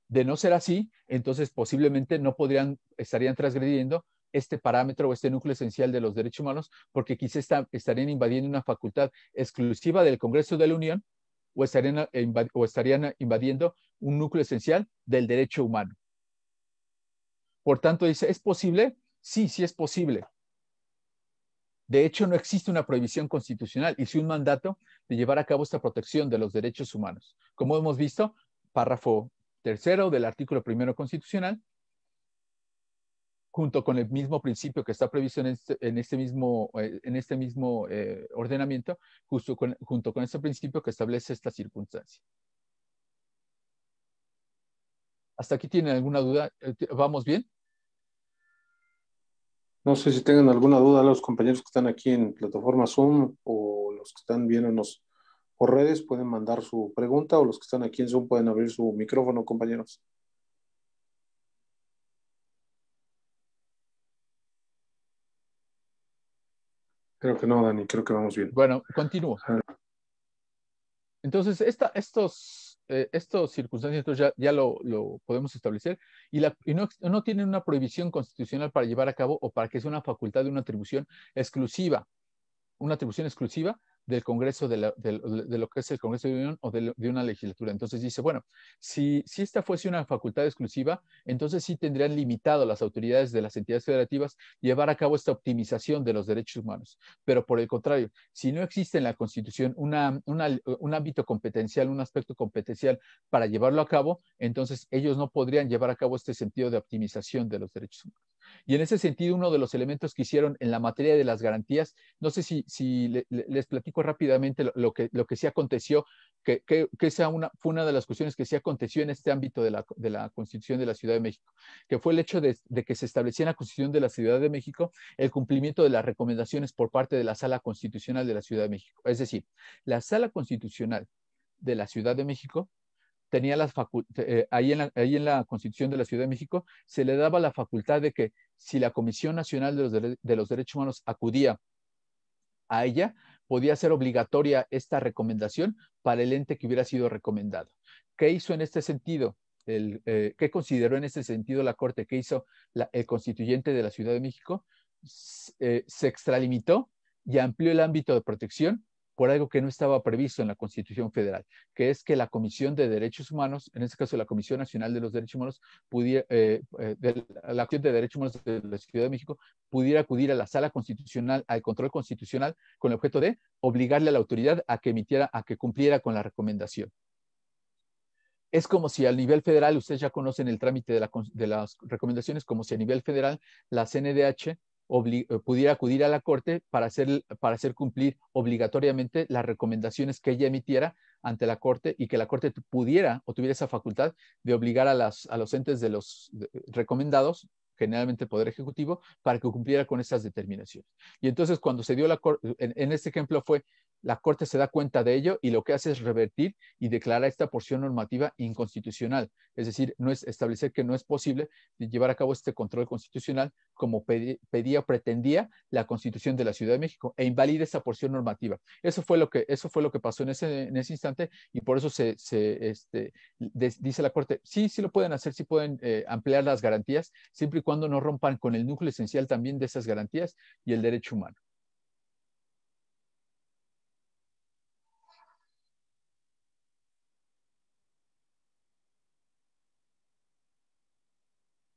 De no ser así, entonces posiblemente no podrían, estarían transgrediendo este parámetro o este núcleo esencial de los derechos humanos, porque quizá estarían invadiendo una facultad exclusiva del Congreso de la Unión o estarían, eh, o estarían invadiendo un núcleo esencial del derecho humano. Por tanto, dice, ¿es posible? Sí, sí es posible. De hecho, no existe una prohibición constitucional y sí un mandato de llevar a cabo esta protección de los derechos humanos. Como hemos visto, párrafo tercero del artículo primero constitucional, junto con el mismo principio que está previsto en este, mismo, en este mismo eh, este eh, ordenamiento, junto con este principio que establece esta circunstancia. ¿Hasta aquí tienen alguna duda? Eh, ¿Vamos bien? No sé si tengan alguna duda los compañeros que están aquí en plataforma Zoom o los que están viéndonos por redes pueden mandar su pregunta o los que están aquí en Zoom pueden abrir su micrófono, compañeros. Creo que no, Dani, creo que vamos bien. Bueno, continúo. Ah. Entonces, esta, estos eh, estas circunstancias ya, lo, podemos establecer y, la, y no, no, tienen una prohibición constitucional para llevar a cabo o para que sea una facultad de una atribución exclusiva, una atribución exclusiva del Congreso, de, la, lo que es el Congreso de Unión o de, una legislatura. Entonces dice, bueno, si, esta fuese una facultad exclusiva, entonces sí tendrían limitado las autoridades de las entidades federativas llevar a cabo esta optimización de los derechos humanos. Pero por el contrario, si no existe en la Constitución un ámbito competencial, un aspecto competencial para llevarlo a cabo, entonces ellos no podrían llevar a cabo este sentido de optimización de los derechos humanos. Y en ese sentido, uno de los elementos que hicieron en la materia de las garantías, no sé si, les platico rápidamente lo, que, lo que sí aconteció, que, que, que fue una de las cuestiones que sí aconteció en este ámbito de la, Constitución de la Ciudad de México, que fue el hecho de, de que se estableciera en la Constitución de la Ciudad de México el cumplimiento de las recomendaciones por parte de la Sala Constitucional de la Ciudad de México. Es decir, la Sala Constitucional de la Ciudad de México tenía eh, ahí, en la, Constitución de la Ciudad de México, se le daba la facultad de que si la Comisión Nacional de los, Derechos Humanos acudía a ella, podía ser obligatoria esta recomendación para el ente que hubiera sido recomendado. ¿Qué hizo en este sentido? Eh, ¿Qué consideró en este sentido la Corte? ¿Qué hizo el constituyente de la Ciudad de México? Eh, se extralimitó y amplió el ámbito de protección por algo que no estaba previsto en la Constitución Federal, que es que la Comisión de Derechos Humanos, en este caso la Comisión Nacional de los Derechos Humanos, pudiera, eh, eh, la Comisión de Derechos Humanos de la Ciudad de México, pudiera acudir a la Sala Constitucional, al control constitucional, con el objeto de obligarle a la autoridad a que emitiera, a que cumpliera con la recomendación. Es como si a nivel federal, ustedes ya conocen el trámite de, de las recomendaciones, como si a nivel federal la CNDH eh, pudiera acudir a la Corte para hacer, para hacer cumplir obligatoriamente las recomendaciones que ella emitiera ante la Corte y que la Corte pudiera o tuviera esa facultad de obligar a, las, a los entes de los recomendados, generalmente el Poder Ejecutivo, para que cumpliera con esas determinaciones. Y entonces cuando se dio la Corte, en este ejemplo fue la Corte se da cuenta de ello y lo que hace es revertir y declarar esta porción normativa inconstitucional. Es decir, no es establecer que no es posible llevar a cabo este control constitucional como pedía o pretendía la Constitución de la Ciudad de México e invalida esa porción normativa. Eso fue lo que, eso fue lo que pasó en ese, en ese instante y por eso se, este, dice la Corte, sí, sí lo pueden hacer, sí pueden eh, ampliar las garantías, siempre y cuando no rompan con el núcleo esencial también de esas garantías y el derecho humano.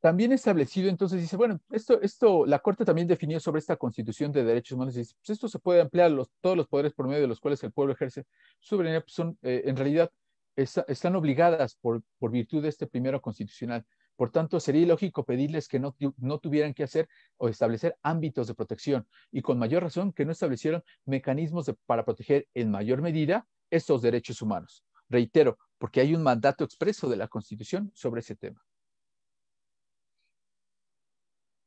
también establecido, entonces dice, bueno, esto, esto, la Corte también definió sobre esta Constitución de Derechos Humanos, y dice, pues esto se puede ampliar, los, todos los poderes por medio de los cuales el pueblo ejerce soberanía, pues son, eh, en realidad, están obligadas por, por virtud de este primero constitucional. Por tanto, sería ilógico pedirles que no, tuvieran que hacer o establecer ámbitos de protección y con mayor razón que no establecieron mecanismos para proteger en mayor medida estos derechos humanos. Reitero, porque hay un mandato expreso de la Constitución sobre ese tema.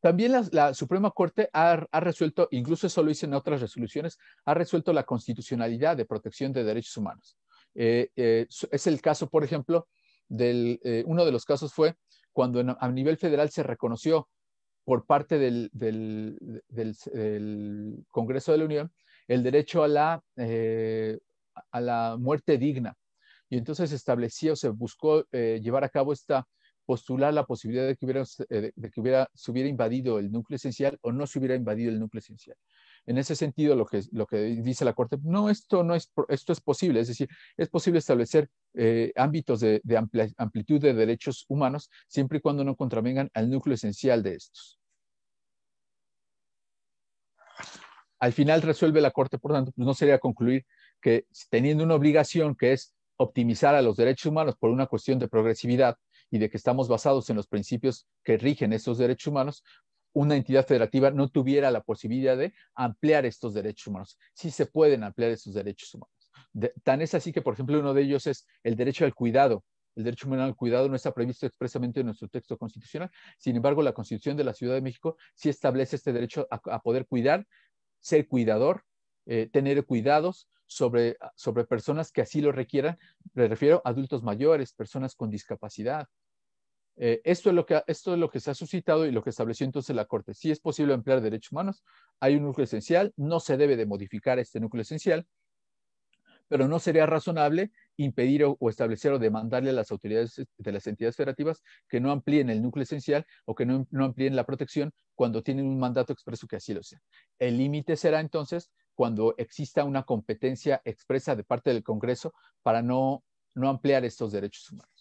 También la, Suprema Corte ha, ha, resuelto, incluso eso lo hice en otras resoluciones, ha resuelto la constitucionalidad de protección de derechos humanos. Eh, eh, es el caso, por ejemplo, del, eh, uno de los casos fue cuando a nivel federal se reconoció por parte del, del, del, Congreso de la Unión el derecho a la, a la muerte digna. Y entonces se estableció, se buscó llevar a cabo esta postular la posibilidad de que, hubiera, eh, que hubiera, se hubiera invadido el núcleo esencial o no se hubiera invadido el núcleo esencial. En ese sentido, lo que, lo que dice la Corte, no, esto, no es, esto es posible, es decir, es posible establecer eh, ámbitos de, amplitud de derechos humanos siempre y cuando no contravengan al núcleo esencial de estos. Al final resuelve la Corte, por tanto, pues, no sería concluir que teniendo una obligación que es optimizar a los derechos humanos por una cuestión de progresividad, y de que estamos basados en los principios que rigen esos derechos humanos, una entidad federativa no tuviera la posibilidad de ampliar estos derechos humanos. Sí se pueden ampliar esos derechos humanos. tan es así que, por ejemplo, uno de ellos es el derecho al cuidado. El derecho humano al cuidado no está previsto expresamente en nuestro texto constitucional. Sin embargo, la Constitución de la Ciudad de México sí establece este derecho a, poder cuidar, ser cuidador, eh, tener cuidados sobre, sobre personas que así lo requieran. Me refiero a adultos mayores, personas con discapacidad, eh, esto, es lo que, esto es lo que se ha suscitado y lo que estableció entonces la Corte. Si es posible ampliar derechos humanos, hay un núcleo esencial, no se debe de modificar este núcleo esencial, pero no sería razonable impedir o, establecer o demandarle a las autoridades de las entidades federativas que no amplíen el núcleo esencial o que no, amplíen la protección cuando tienen un mandato expreso que así lo sea. El límite será entonces cuando exista una competencia expresa de parte del Congreso para no ampliar estos derechos humanos.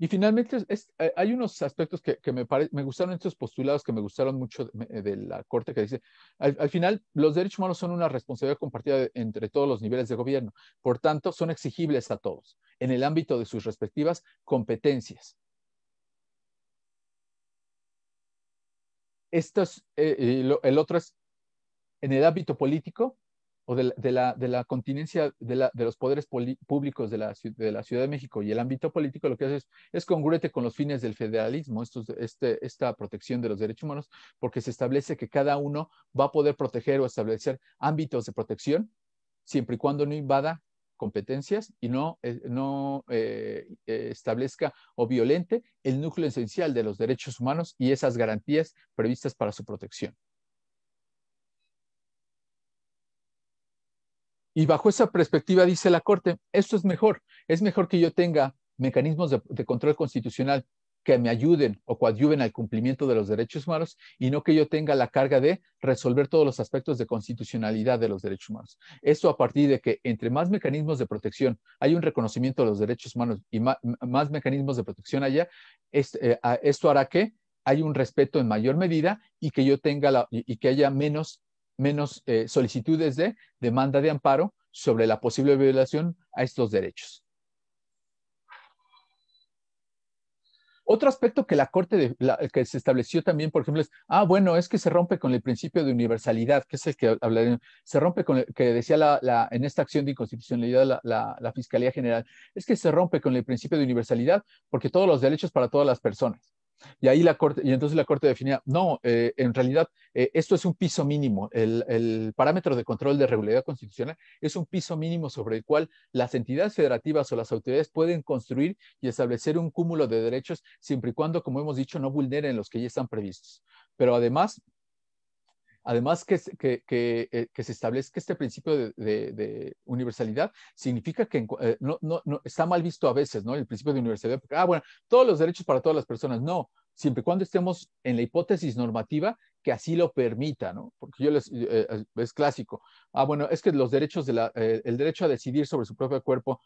Y finalmente, eh, hay unos aspectos que, me, me gustaron, estos postulados que me gustaron mucho de, la Corte, que dice, al, final, los derechos humanos son una responsabilidad compartida entre todos los niveles de gobierno, por tanto, son exigibles a todos, en el ámbito de sus respectivas competencias. estos eh, el otro es, en el ámbito político, o de la, continencia de, los poderes públicos de la, Ciudad de México y el ámbito político lo que hace es, congruente con los fines del federalismo, este, esta protección de los derechos humanos, porque se establece que cada uno va a poder proteger o establecer ámbitos de protección siempre y cuando no invada competencias y no, eh, eh, eh, establezca o violente el núcleo esencial de los derechos humanos y esas garantías previstas para su protección. Y bajo esa perspectiva dice la Corte, esto es mejor, es mejor que yo tenga mecanismos de, control constitucional que me ayuden o coadyuven al cumplimiento de los derechos humanos y no que yo tenga la carga de resolver todos los aspectos de constitucionalidad de los derechos humanos. Esto a partir de que entre más mecanismos de protección hay un reconocimiento de los derechos humanos y más, mecanismos de protección haya, eh, esto hará que hay un respeto en mayor medida y que yo tenga la, y que haya menos menos eh, solicitudes de demanda de amparo sobre la posible violación a estos derechos. Otro aspecto que la Corte que se estableció también, por ejemplo, es, ah, bueno, es que se rompe con el principio de universalidad, que es el que se rompe con el que decía la, en esta acción de inconstitucionalidad la Fiscalía General, es que se rompe con el principio de universalidad porque todos los derechos para todas las personas. Y ahí la corte, y entonces la corte definía, no, eh, en realidad eh, esto es un piso mínimo, el, el, parámetro de control de regularidad constitucional es un piso mínimo sobre el cual las entidades federativas o las autoridades pueden construir y establecer un cúmulo de derechos siempre y cuando, como hemos dicho, no vulneren los que ya están previstos. Pero además, Además, que, eh, que, se establezca este principio de, universalidad significa que eh, no, está mal visto a veces, ¿no? El principio de universalidad, ah, bueno, todos los derechos para todas las personas, no, siempre y cuando estemos en la hipótesis normativa que así lo permita, ¿no? Porque yo les, eh, es clásico. Ah, bueno, es que los derechos de el derecho a decidir sobre su propio cuerpo,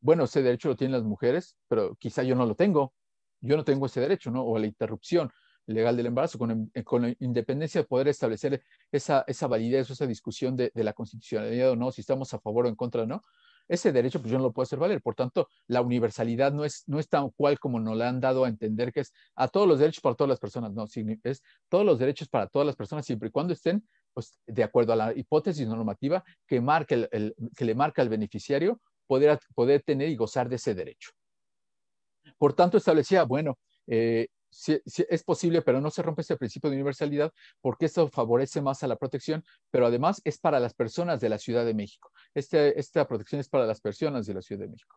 bueno, ese derecho lo tienen las mujeres, pero quizá yo no lo tengo, yo no tengo ese derecho, ¿no? O la interrupción legal del embarazo, em, con, la independencia de poder establecer esa, validez o esa discusión de, la constitucionalidad o no, si estamos a favor o en contra o no, ese derecho pues yo no lo puedo hacer valer. Por tanto, la universalidad no es, no es tan cual como nos la han dado a entender que es a todos los derechos para todas las personas, no, es todos los derechos para todas las personas siempre y cuando estén pues, de acuerdo a la hipótesis normativa que, marca el, que le marca al beneficiario poder, poder tener y gozar de ese derecho. Por tanto, establecía, bueno, eh, es posible, pero no se rompe ese principio de universalidad porque esto favorece más a la protección, pero además es para las personas de la Ciudad de México. Este, esta protección es para las personas de la Ciudad de México.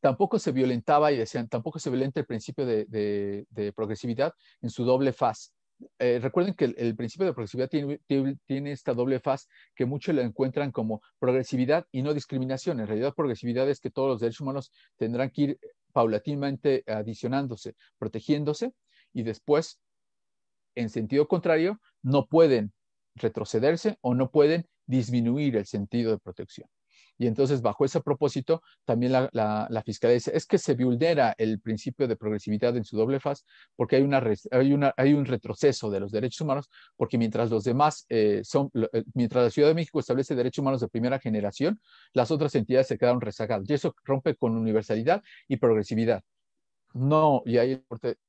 Tampoco se violentaba, y decían, tampoco se violenta el principio de, progresividad en su doble fase. Eh, recuerden que el, principio de progresividad tiene, tiene, esta doble faz que muchos la encuentran como progresividad y no discriminación. En realidad, progresividad es que todos los derechos humanos tendrán que ir paulatinamente adicionándose, protegiéndose, y después, en sentido contrario, no pueden retrocederse o no pueden disminuir el sentido de protección. Y entonces, bajo ese propósito, también la, la, Fiscalía dice, es que se vulnera el principio de progresividad en su doble faz porque hay, una, hay, una, hay un retroceso de los derechos humanos, porque mientras los demás eh, son, eh, mientras la Ciudad de México establece derechos humanos de primera generación, las otras entidades se quedaron rezagadas. Y eso rompe con universalidad y progresividad. No, y hay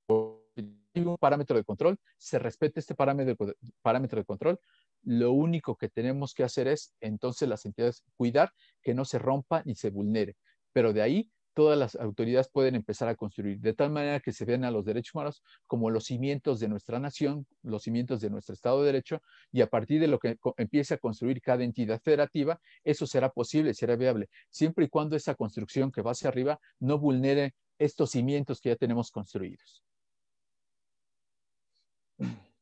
un parámetro de control, se respete este parámetro, parámetro de control, lo único que tenemos que hacer es entonces las entidades cuidar que no se rompa ni se vulnere. Pero de ahí todas las autoridades pueden empezar a construir, de tal manera que se vean a los derechos humanos como los cimientos de nuestra nación, los cimientos de nuestro Estado de Derecho, y a partir de lo que empiece a construir cada entidad federativa, eso será posible, será viable, siempre y cuando esa construcción que va hacia arriba no vulnere estos cimientos que ya tenemos construidos.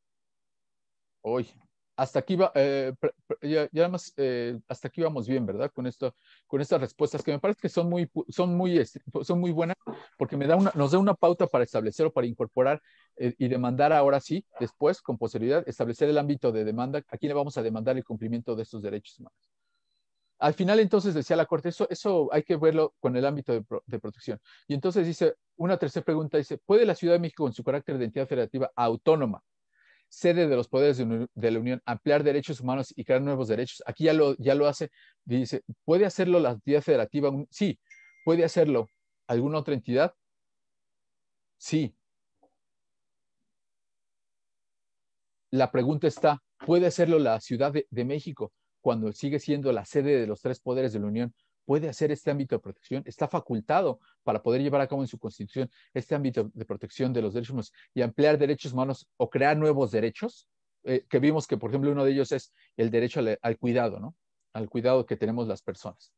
Hoy, hasta aquí, eh, eh, hasta aquí vamos bien, ¿verdad? Con, esto, con estas respuestas que me parece que son muy, son muy, este, son muy buenas porque me da nos da una pauta para establecer o para incorporar eh, y demandar ahora sí, después, con posibilidad, establecer el ámbito de demanda, a quién le vamos a demandar el cumplimiento de estos derechos humanos. Al final entonces decía la Corte, eso, eso hay que verlo con el ámbito de, de protección. Y entonces dice, una tercera pregunta dice, ¿puede la Ciudad de México con su carácter de entidad federativa autónoma sede de los poderes de, la Unión, ampliar derechos humanos y crear nuevos derechos. Aquí ya lo, hace, dice, ¿puede hacerlo la entidad federativa? Sí, ¿puede hacerlo alguna otra entidad? Sí. La pregunta está, ¿puede hacerlo la Ciudad de México cuando sigue siendo la sede de los tres poderes de la Unión? puede hacer este ámbito de protección, está facultado para poder llevar a cabo en su constitución este ámbito de protección de los derechos humanos y ampliar derechos humanos o crear nuevos derechos, eh, que vimos que, por ejemplo, uno de ellos es el derecho al, cuidado, ¿no? Al cuidado que tenemos las personas.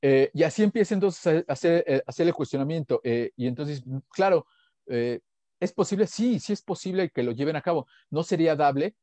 Eh, y así empieza entonces a eh, hacer, el cuestionamiento. y entonces, claro, ¿es posible? Sí, sí es posible que lo lleven a cabo. No sería dable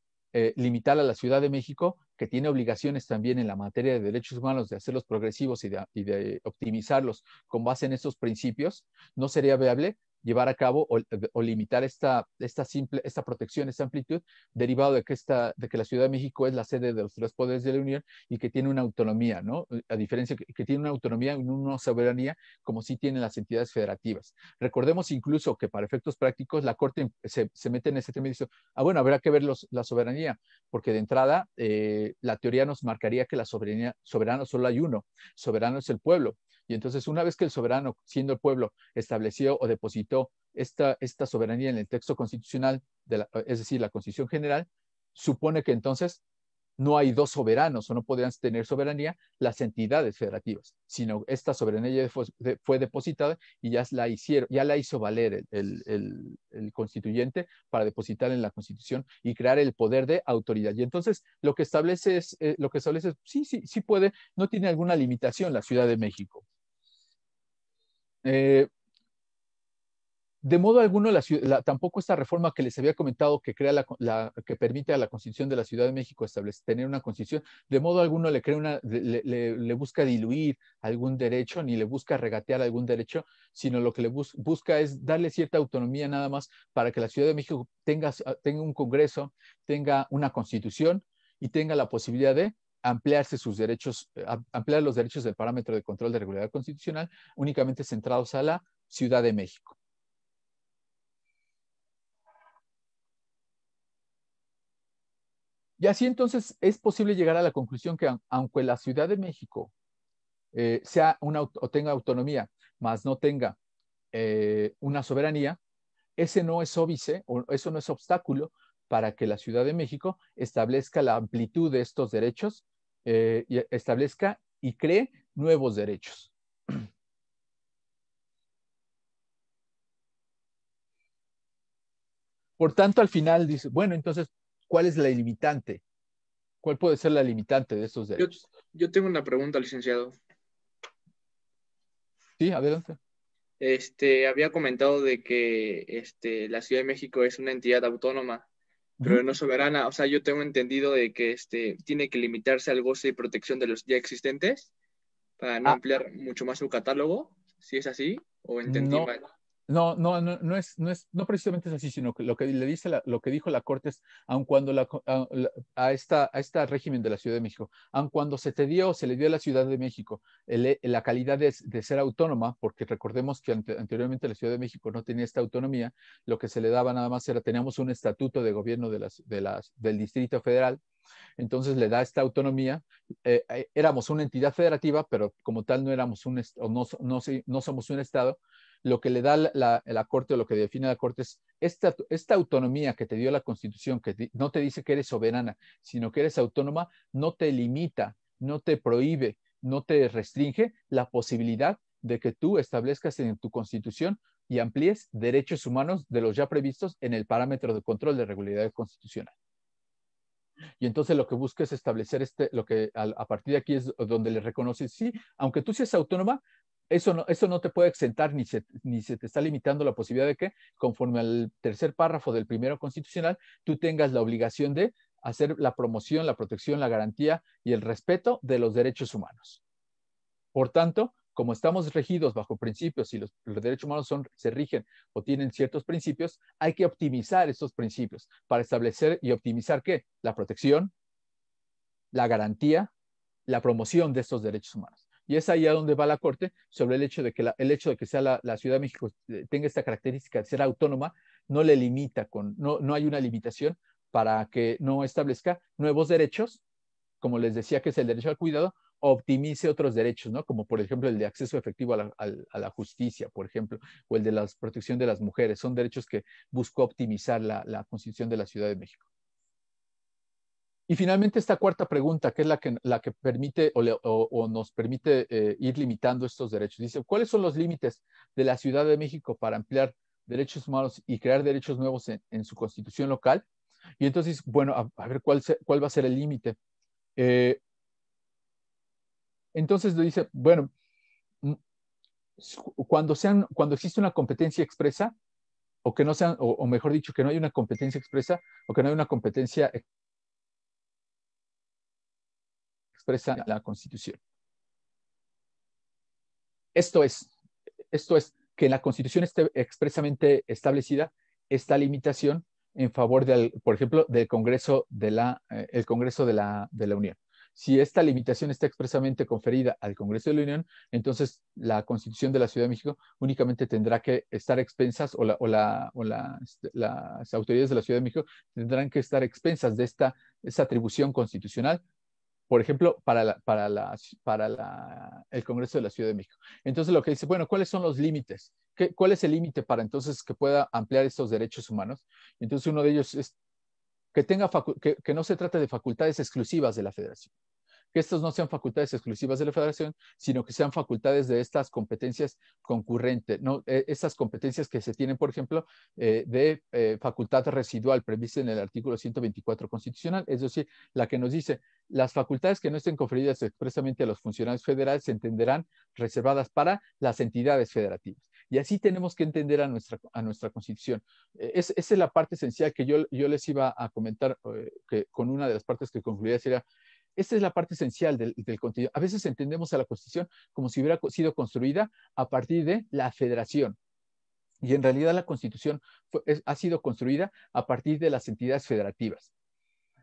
limitar a la Ciudad de México que tiene obligaciones también en la materia de derechos humanos de hacerlos progresivos y de, y de optimizarlos con base en estos principios, no sería viable llevar a cabo o, limitar esta, esta, simple, esta protección, esta amplitud, derivado de que, esta, de que la Ciudad de México es la sede de los tres poderes de la Unión y que tiene una autonomía, ¿no? A diferencia que, tiene una autonomía y una soberanía como sí tienen las entidades federativas. Recordemos incluso que para efectos prácticos la Corte se, mete en ese tema y dice, ah, bueno, habrá que ver la soberanía, porque de entrada eh, la teoría nos marcaría que la soberanía, soberano solo hay uno, soberano es el pueblo. Y entonces, una vez que el soberano, siendo el pueblo, estableció o depositó esta, soberanía en el texto constitucional, de es decir, la Constitución General, supone que entonces no hay dos soberanos o no podrían tener soberanía las entidades federativas, sino esta soberanía fue, fue depositada y ya la, hicieron, ya la hizo valer el, constituyente para depositar en la constitución y crear el poder de autoridad. Y entonces lo que establece es, eh, lo que establece es, sí, sí, sí puede, no tiene alguna limitación la Ciudad de México. Eh, de modo alguno, la, tampoco esta reforma que les había comentado que, crea la, que permite a la Constitución de la Ciudad de México establecer, tener una Constitución, de modo alguno le, crea una, le, busca diluir algún derecho ni le busca regatear algún derecho, sino lo que le busca es darle cierta autonomía nada más para que la Ciudad de México tenga, tenga un Congreso, tenga una Constitución y tenga la posibilidad de ampliarse sus derechos, eh, ampliar los derechos del parámetro de control de regularidad constitucional únicamente centrados a la Ciudad de México. Y así entonces es posible llegar a la conclusión que aunque la Ciudad de México eh, sea una, o tenga autonomía, más no tenga eh, una soberanía, ese no es óbice, o eso no es obstáculo para que la Ciudad de México establezca la amplitud de estos derechos eh, establezca y cree nuevos derechos. Por tanto, al final dice, bueno, entonces, ¿cuál es la limitante? ¿Cuál puede ser la limitante de esos derechos? Yo, tengo una pregunta, licenciado. Sí, adelante. Este, había comentado de que este, la Ciudad de México es una entidad autónoma pero no soberana, o sea, yo tengo entendido de que este, tiene que limitarse al goce y protección de los ya existentes para no ah. ampliar mucho más su catálogo, si es así, o entendí mal. No, no, no, es, no, es, no precisamente es así, sino que lo que le dice lo que dijo la Corte es, aun cuando la, a, esta, a este régimen de la Ciudad de México, aun cuando se te dio, se le dio a la Ciudad de México la calidad de, de, ser autónoma, porque recordemos que anteriormente la Ciudad de México no tenía esta autonomía, lo que se le daba nada más era, teníamos un estatuto de gobierno de las, de las, del Distrito Federal, entonces le da esta autonomía. Eh, eh, éramos una entidad federativa, pero como tal no éramos un no, no, no, somos un estado lo que le da la, Corte o lo que define la Corte es esta, esta autonomía que te dio la Constitución, que no te dice que eres soberana, sino que eres autónoma, no te limita, no te prohíbe, no te restringe la posibilidad de que tú establezcas en tu Constitución y amplíes derechos humanos de los ya previstos en el parámetro de control de regularidad constitucional. Y entonces lo que busca es establecer este, lo que a, a partir de aquí es donde le reconoces, sí, aunque tú seas autónoma, eso no, te puede exentar ni se, te está limitando la posibilidad de que, conforme al tercer párrafo del primero constitucional, tú tengas la obligación de hacer la promoción, la protección, la garantía y el respeto de los derechos humanos. Por tanto, como estamos regidos bajo principios y los, derechos humanos son, se rigen o tienen ciertos principios, hay que optimizar estos principios para establecer y optimizar qué? La protección, la garantía, la promoción de estos derechos humanos. Y es ahí a donde va la Corte sobre el hecho de que, la, el hecho de que sea la, Ciudad de México eh, tenga esta característica de ser autónoma, no le limita, con, no, no hay una limitación para que no establezca nuevos derechos, como les decía que es el derecho al cuidado, optimice otros derechos, ¿no? Como por ejemplo el de acceso efectivo a la, justicia, por ejemplo, o el de la protección de las mujeres. Son derechos que buscó optimizar la Constitución de la Ciudad de México. Y finalmente esta cuarta pregunta, que es la que, la que permite o, nos permite eh, ir limitando estos derechos. Dice, ¿cuáles son los límites de la Ciudad de México para ampliar derechos humanos y crear derechos nuevos en, su constitución local? Y entonces, bueno, a, ver cuál, cuál va a ser el límite. Eh, entonces dice, bueno, mm, cuando, sean, cuando existe una competencia expresa, o que no sean, o mejor dicho, que no hay una competencia expresa, o que no hay una competencia expresa la Constitución. Esto es, esto es que en la Constitución esté expresamente establecida esta limitación en favor de, por ejemplo, del Congreso de la, eh, el Congreso de la, de la Unión. Si esta limitación está expresamente conferida al Congreso de la Unión, entonces la Constitución de la Ciudad de México únicamente tendrá que estar expensas o, la, o, la, o este, las autoridades de la Ciudad de México tendrán que estar expensas de esta, esta atribución constitucional por ejemplo, para, para, la, para la, el Congreso de la Ciudad de México. Entonces, lo que dice, bueno, ¿cuáles son los límites? ¿Cuál es el límite para entonces que pueda ampliar estos derechos humanos? Entonces, uno de ellos es que, tenga que no se trate de facultades exclusivas de la federación, que estas no sean facultades exclusivas de la federación, sino que sean facultades de estas competencias concurrentes, ¿no? E, estas competencias que se tienen, por ejemplo, eh, de eh, facultad residual prevista en el artículo 124 constitucional, es decir, la que nos dice, las facultades que no estén conferidas expresamente a los funcionarios federales se entenderán reservadas para las entidades federativas. Y así tenemos que entender a nuestra, a constitución. E, es, esa es la parte esencial que yo, les iba a comentar, eh, que con una de las partes que concluía sería esta es la parte esencial del, contenido. A veces entendemos a la Constitución como si hubiera sido construida a partir de la federación. Y en realidad la Constitución ha sido construida a partir de las entidades federativas.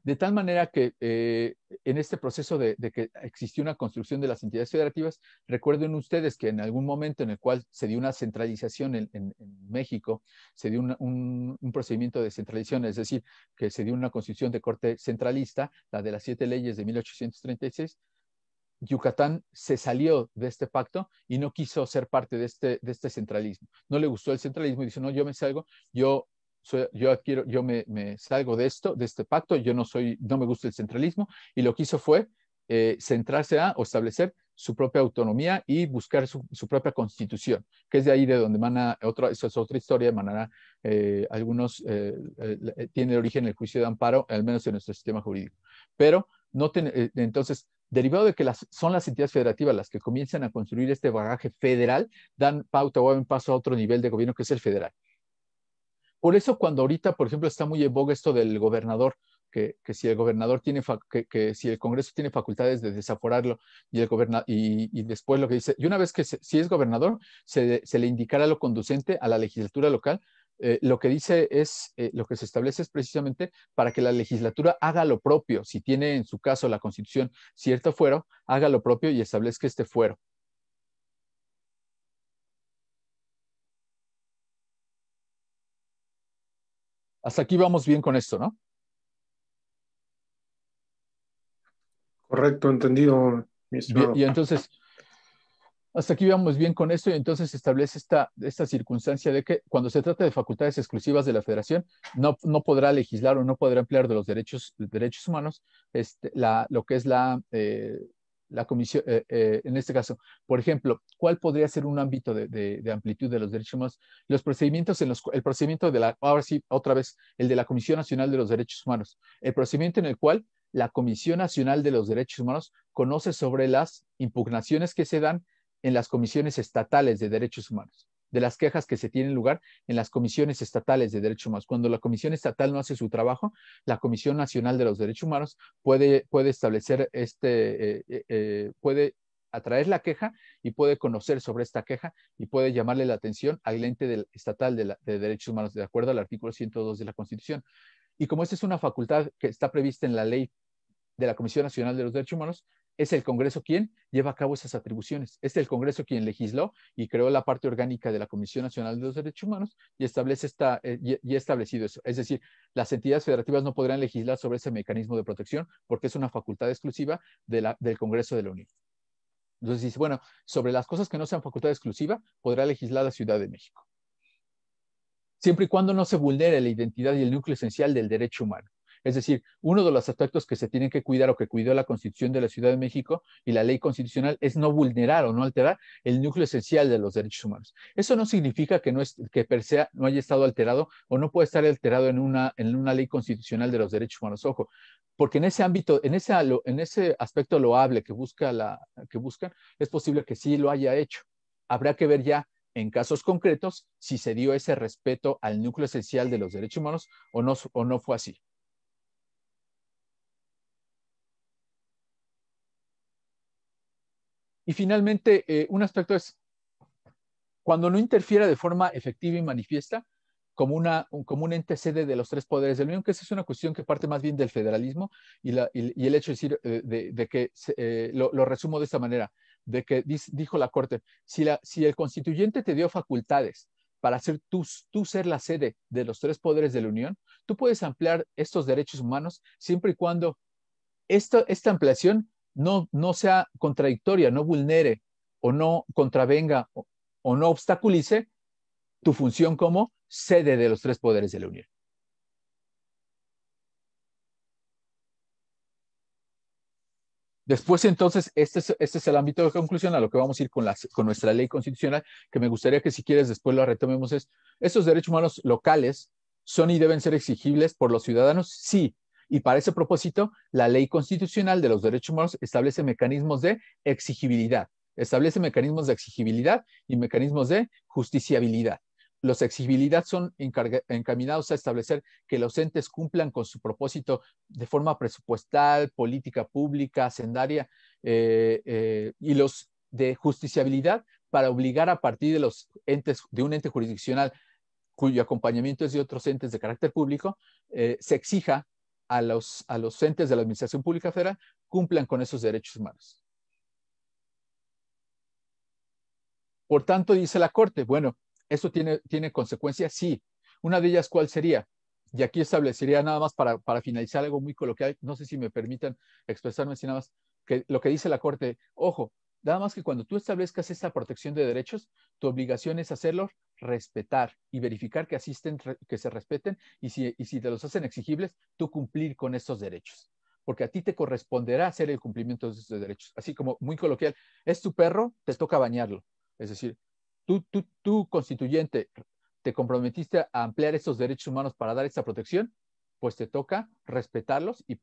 De tal manera que eh, en este proceso de, que existió una construcción de las entidades federativas, recuerden ustedes que en algún momento en el cual se dio una centralización en, México, se dio un, procedimiento de centralización, es decir, que se dio una constitución de corte centralista, la de las siete leyes de 1836. Yucatán se salió de este pacto y no quiso ser parte de este, de este centralismo. No le gustó el centralismo y dice, no, yo me salgo, yo yo yo me, salgo de esto, de este pacto, yo no soy, no me gusta el centralismo, y lo que hizo fue eh, centrarse a o establecer su propia autonomía y buscar su, propia constitución, que es de ahí de donde mana, otra, esa es otra historia, manera eh, algunos, eh, eh, tiene origen el juicio de amparo, al menos en nuestro sistema jurídico. Pero no entonces, derivado de que las, son las entidades federativas las que comienzan a construir este bagaje federal, dan pauta o un paso a otro nivel de gobierno que es el federal. Por eso cuando ahorita, por ejemplo, está muy en vogue esto del gobernador, que, si el gobernador tiene, que, si el Congreso tiene facultades de desaforarlo y, el gobernador y, después lo que dice, y una vez que si es gobernador, se, le indicará lo conducente a la legislatura local. Eh, lo que dice es, eh, lo que se establece es precisamente para que la legislatura haga lo propio, si tiene en su caso la constitución cierto fuero, haga lo propio y establezca este fuero. Hasta aquí vamos bien con esto, ¿no? Correcto, entendido. y entonces, hasta aquí vamos bien con esto y entonces se establece esta, esta circunstancia de que cuando se trata de facultades exclusivas de la federación, no, no podrá legislar o no podrá emplear de los derechos, derechos humanos este, la, lo que es la, eh, la comisión, eh, eh, en este caso, por ejemplo, ¿cuál podría ser un ámbito de, amplitud de los derechos humanos? Los procedimientos en los, el procedimiento de la, ahora otra vez, el de la Comisión Nacional de los Derechos Humanos, el procedimiento en el cual la Comisión Nacional de los Derechos Humanos conoce sobre las impugnaciones que se dan en las comisiones estatales de derechos humanos de las quejas que se tienen lugar en las comisiones estatales de derechos humanos. Cuando la comisión estatal no hace su trabajo, la Comisión Nacional de los Derechos Humanos puede, puede establecer este, eh, eh, eh, puede atraer la queja y puede conocer sobre esta queja y puede llamarle la atención al ente estatal de, de derechos humanos, de acuerdo al artículo 102 de la Constitución. Y como esta es una facultad que está prevista en la ley de la Comisión Nacional de los Derechos Humanos, es el Congreso quien lleva a cabo esas atribuciones. Es el Congreso quien legisló y creó la parte orgánica de la Comisión Nacional de los Derechos Humanos y establece eh, y, establecido eso. Es decir, las entidades federativas no podrán legislar sobre ese mecanismo de protección porque es una facultad exclusiva del Congreso de la Unión. Entonces dice, bueno, sobre las cosas que no sean facultad exclusiva, podrá legislar la Ciudad de México. Siempre y cuando no se vulnere la identidad y el núcleo esencial del derecho humano. Es decir, uno de los aspectos que se tienen que cuidar o que cuidó la Constitución de la Ciudad de México y la ley constitucional es no vulnerar o no alterar el núcleo esencial de los derechos humanos. Eso no significa que, no per no haya estado alterado o no puede estar alterado en una, ley constitucional de los derechos humanos. Ojo, porque en ese ámbito, en ese, aspecto loable que, busca la, que buscan, es posible que sí lo haya hecho. Habrá que ver ya en casos concretos si se dio ese respeto al núcleo esencial de los derechos humanos o no fue así. Y finalmente, eh, un aspecto es cuando no interfiera de forma efectiva y manifiesta como, una, un ente sede de los tres poderes de la Unión, que esa es una cuestión que parte más bien del federalismo y, el hecho de decir, eh, de, que, eh, lo, resumo de esta manera, de que dijo la Corte, si, si el constituyente te dio facultades para ser tú, tú ser la sede de los tres poderes de la Unión, tú puedes ampliar estos derechos humanos siempre y cuando esto, esta ampliación no, sea contradictoria, no vulnere o no contravenga o, no obstaculice tu función como sede de los tres poderes de la Unión. Después, entonces, este es, este el ámbito de conclusión a lo que vamos a ir con, con nuestra ley constitucional, que me gustaría que si quieres después lo retomemos, es, ¿esos derechos humanos locales son y deben ser exigibles por los ciudadanos? Sí, y para ese propósito, la Ley Constitucional de los Derechos Humanos establece mecanismos de exigibilidad, establece mecanismos de exigibilidad y mecanismos de justiciabilidad. Los exigibilidad son encaminados a establecer que los entes cumplan con su propósito de forma presupuestal, política pública, hacendaria eh, eh, y los de justiciabilidad para obligar a partir de los entes de un ente jurisdiccional cuyo acompañamiento es de otros entes de carácter público, eh, se exija a los, entes de la Administración Pública Federal cumplan con esos derechos humanos. Por tanto, dice la Corte, bueno, ¿eso tiene, tiene consecuencias? Sí. Una de ellas, ¿cuál sería? Y aquí establecería nada más para, para finalizar algo muy coloquial, no sé si me permitan expresarme así nada más, que lo que dice la Corte, ojo, Nada más que cuando tú establezcas esta protección de derechos, tu obligación es hacerlos respetar y verificar que asisten, que se respeten y si, te los hacen exigibles, tú cumplir con estos derechos. Porque a ti te corresponderá hacer el cumplimiento de estos derechos. Así como muy coloquial, es tu perro, te toca bañarlo. Es decir, tú, tú, tú constituyente, te comprometiste a ampliar estos derechos humanos para dar esta protección, pues te toca respetarlos y,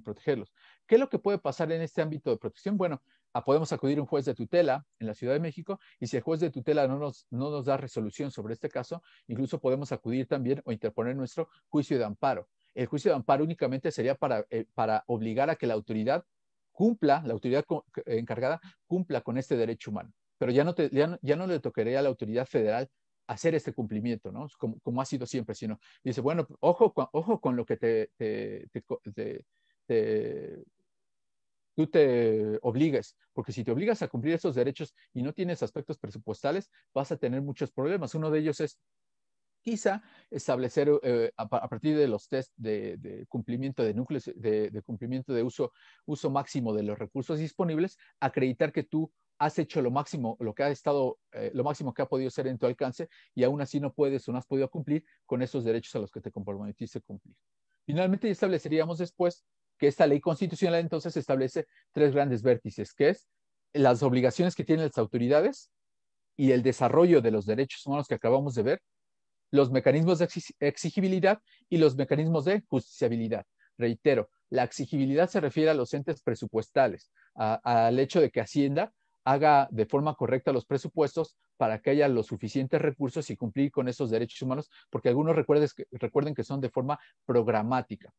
protegerlos. ¿Qué es lo que puede pasar en este ámbito de protección? Bueno, podemos acudir a un juez de tutela en la Ciudad de México y si el juez de tutela no nos, nos da resolución sobre este caso, incluso podemos acudir también o interponer nuestro juicio de amparo. El juicio de amparo únicamente sería para, eh, para obligar a que la autoridad cumpla, la autoridad eh, encargada cumpla con este derecho humano. Pero ya no, te, ya no, le tocaría a la autoridad federal hacer este cumplimiento, ¿no? Como, ha sido siempre, sino dice, bueno, ojo, ojo con lo que te tú te obligues, porque si te obligas a cumplir esos derechos y no tienes aspectos presupuestales, vas a tener muchos problemas. Uno de ellos es quizá establecer eh, a, partir de los test de, cumplimiento de núcleos, de, cumplimiento de uso, uso máximo de los recursos disponibles, acreditar que tú has hecho lo máximo, lo que ha estado, eh, lo máximo que ha podido ser en tu alcance y aún así no puedes o no has podido cumplir con esos derechos a los que te comprometiste a cumplir. Finalmente estableceríamos después que esta ley constitucional entonces establece tres grandes vértices, que es las obligaciones que tienen las autoridades y el desarrollo de los derechos humanos que acabamos de ver, los mecanismos de exigibilidad y los mecanismos de justiciabilidad. Reitero, la exigibilidad se refiere a los entes presupuestales, al hecho de que Hacienda haga de forma correcta los presupuestos para que haya los suficientes recursos y cumplir con esos derechos humanos, porque algunos recuerden que son de forma programática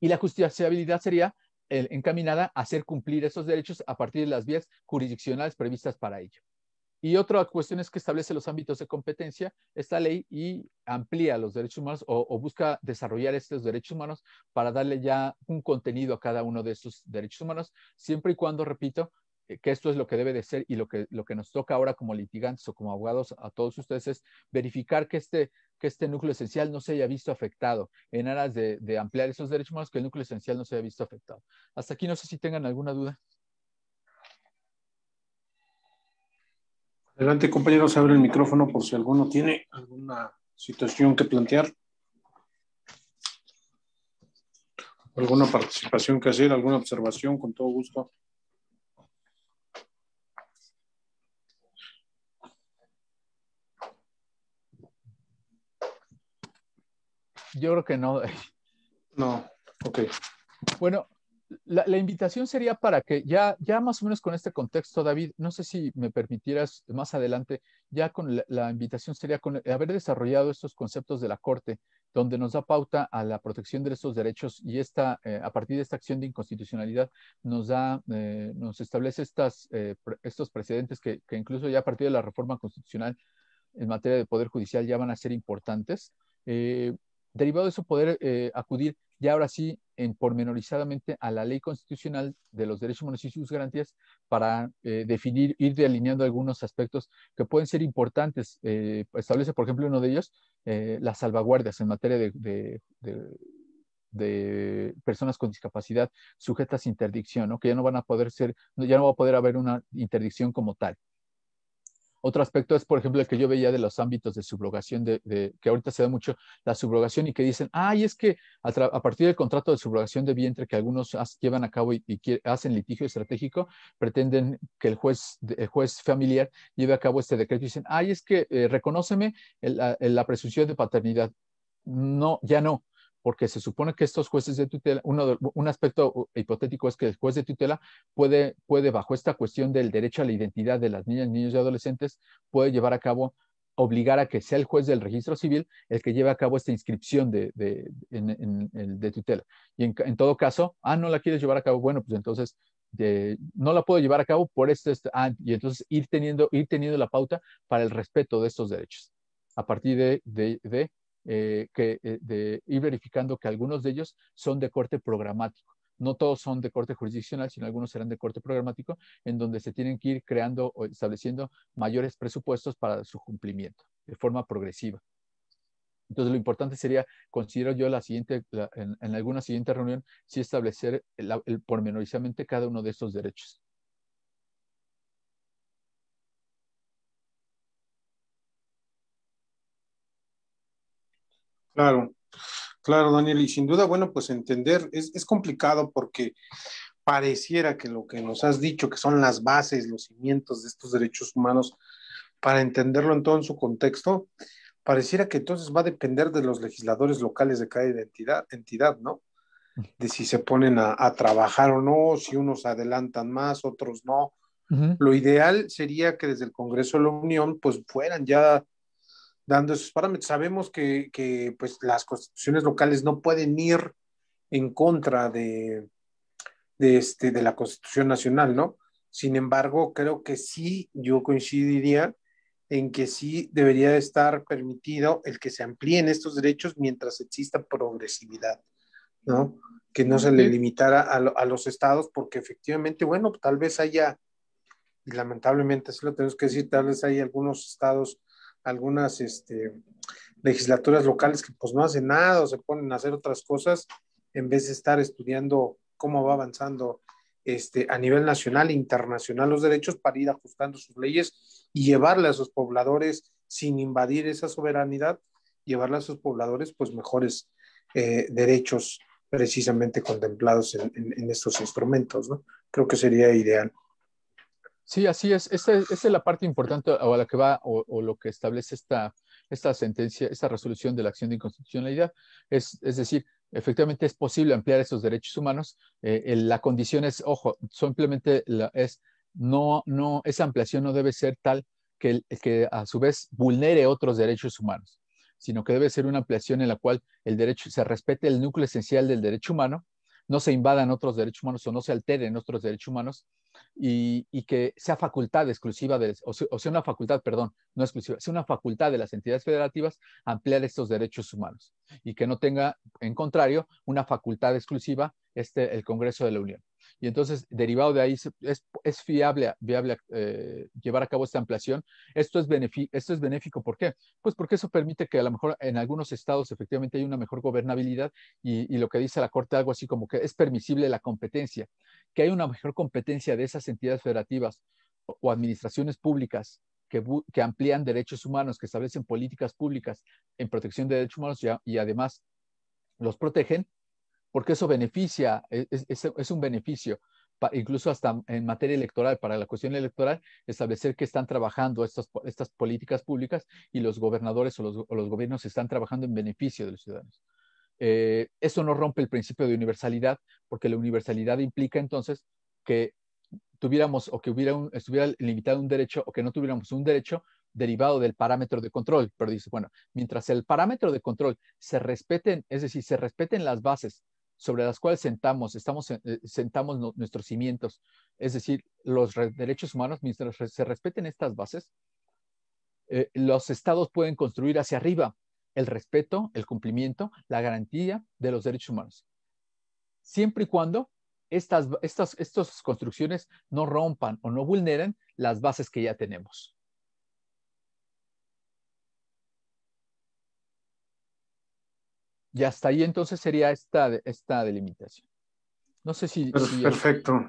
y la justiciabilidad sería eh, encaminada a hacer cumplir esos derechos a partir de las vías jurisdiccionales previstas para ello. Y otra cuestión es que establece los ámbitos de competencia esta ley y amplía los derechos humanos o, busca desarrollar estos derechos humanos para darle ya un contenido a cada uno de esos derechos humanos, siempre y cuando, repito, eh, que esto es lo que debe de ser y lo que, lo que nos toca ahora como litigantes o como abogados a todos ustedes es verificar que este que este núcleo esencial no se haya visto afectado en aras de, ampliar esos derechos humanos, que el núcleo esencial no se haya visto afectado. Hasta aquí no sé si tengan alguna duda. Adelante, compañeros, abre el micrófono por si alguno tiene alguna situación que plantear. ¿Alguna participación que hacer? ¿Alguna observación? Con todo gusto. Yo creo que no. No, ok. Bueno, la, invitación sería para que ya, ya más o menos con este contexto, David, no sé si me permitieras más adelante, ya con la, invitación sería con haber desarrollado estos conceptos de la Corte, donde nos da pauta a la protección de estos derechos y esta, eh, a partir de esta acción de inconstitucionalidad nos da, eh, nos establece estas, eh, estos precedentes que, incluso ya a partir de la reforma constitucional en materia de poder judicial ya van a ser importantes. Derivado de eso, poder eh, acudir ya ahora sí en pormenorizadamente a la ley constitucional de los derechos humanos y sus garantías para eh, definir, ir delineando algunos aspectos que pueden ser importantes. Eh, establece, por ejemplo, uno de ellos, las salvaguardias en materia de, de, personas con discapacidad sujetas a interdicción, ¿no? que ya no van a poder ser, ya no va a poder haber una interdicción como tal. Otro aspecto es, por ejemplo, el que yo veía de los ámbitos de subrogación, de, que ahorita se da mucho la subrogación y que dicen, ay, es que a, partir del contrato de subrogación de vientre que algunos llevan a cabo y, hacen litigio estratégico, pretenden que el juez, el juez familiar lleve a cabo este decreto y dicen, ay, es que reconoceme eh, reconóceme la presunción de paternidad. No, ya no, porque se supone que estos jueces de tutela, uno un aspecto uh, hipotético es que el juez de tutela puede, puede, bajo esta cuestión del derecho a la identidad de las niñas, niños y adolescentes, puede llevar a cabo, obligar a que sea el juez del registro civil el que lleve a cabo esta inscripción de, de, de tutela. Y en, todo caso, ah, no la quieres llevar a cabo, bueno, pues entonces no la puedo llevar a cabo por esto, ah", y entonces ir teniendo, ir teniendo la pauta para el respeto de estos derechos a partir de eh, que, eh, de, ir verificando que algunos de ellos son de corte programático. No todos son de corte jurisdiccional, sino algunos serán de corte programático, en donde se tienen que ir creando o estableciendo mayores presupuestos para su cumplimiento de forma progresiva. Entonces, lo importante sería, considero yo, la siguiente, en, alguna siguiente reunión, si establecer el, pormenorizadamente cada uno de estos derechos. Claro, claro, Daniel, y sin duda, bueno, pues entender es, complicado porque pareciera que lo que nos has dicho, que son las bases, los cimientos de estos derechos humanos, para entenderlo en todo su contexto, pareciera que entonces va a depender de los legisladores locales de cada entidad, entidad ¿no? De si se ponen a, trabajar o no, si unos adelantan más, otros no. Lo ideal sería que desde el Congreso de la Unión, pues fueran ya dando esos parámetros. Sabemos que, pues, las constituciones locales no pueden ir en contra de, de, este, de la constitución nacional, ¿no? Sin embargo, creo que sí, yo coincidiría en que sí debería estar permitido el que se amplíen estos derechos mientras exista progresividad, ¿no? Que no se le limitara a, los estados, porque efectivamente, bueno, tal vez haya, y lamentablemente así lo tenemos que decir, tal vez hay algunos estados algunas este, legislaturas locales que pues no hacen nada o se ponen a hacer otras cosas en vez de estar estudiando cómo va avanzando este, a nivel nacional e internacional los derechos para ir ajustando sus leyes y llevarle a sus pobladores sin invadir esa soberanidad, llevarle a sus pobladores pues mejores eh, derechos precisamente contemplados en, en, estos instrumentos, Creo que sería ideal. Sí, así es. Esa, es la parte importante a la que va o, lo que establece esta, sentencia, esta resolución de la acción de inconstitucionalidad. Es, es decir, efectivamente es posible ampliar esos derechos humanos. Eh, la condición es, ojo, simplemente es no, no, esa ampliación no debe ser tal que, que a su vez vulnere otros derechos humanos, sino que debe ser una ampliación en la cual el derecho se respete el núcleo esencial del derecho humano, no se invadan otros derechos humanos o no se alteren otros derechos humanos y, que sea facultad exclusiva, de, o sea, una facultad, perdón, no exclusiva, sea una facultad de las entidades federativas ampliar estos derechos humanos y que no tenga, en contrario, una facultad exclusiva este, el Congreso de la Unión. Y entonces, derivado de ahí, es, fiable, viable eh, llevar a cabo esta ampliación. Esto es, esto es benéfico, ¿por qué? Pues porque eso permite que a lo mejor en algunos estados efectivamente hay una mejor gobernabilidad y, lo que dice la Corte, algo así como que es permisible la competencia, que hay una mejor competencia de esas entidades federativas o, administraciones públicas que, amplían derechos humanos, que establecen políticas públicas en protección de derechos humanos y, además los protegen, porque eso beneficia, e, es, un beneficio, incluso hasta en materia electoral, para la cuestión electoral, establecer que están trabajando estas, estas políticas públicas y los gobernadores o los, gobiernos están trabajando en beneficio de los ciudadanos. Eh, eso no rompe el principio de universalidad, porque la universalidad implica entonces que tuviéramos o que hubiera estuviera limitado un derecho o que no tuviéramos un derecho derivado del parámetro de control. Pero dice, bueno, mientras el parámetro de control se respeten, es decir, se respeten las bases sobre las cuales sentamos, estamos, eh, eh, sentamos nuestros cimientos. Es decir, los derechos humanos, mientras se respeten estas bases, eh, los estados pueden construir hacia arriba el respeto, el cumplimiento, la garantía de los derechos humanos. Siempre y cuando estas, estas, estas construcciones no rompan o no vulneren las bases que ya tenemos. Y hasta ahí entonces sería esta, esta delimitación. No sé si... Pues perfecto.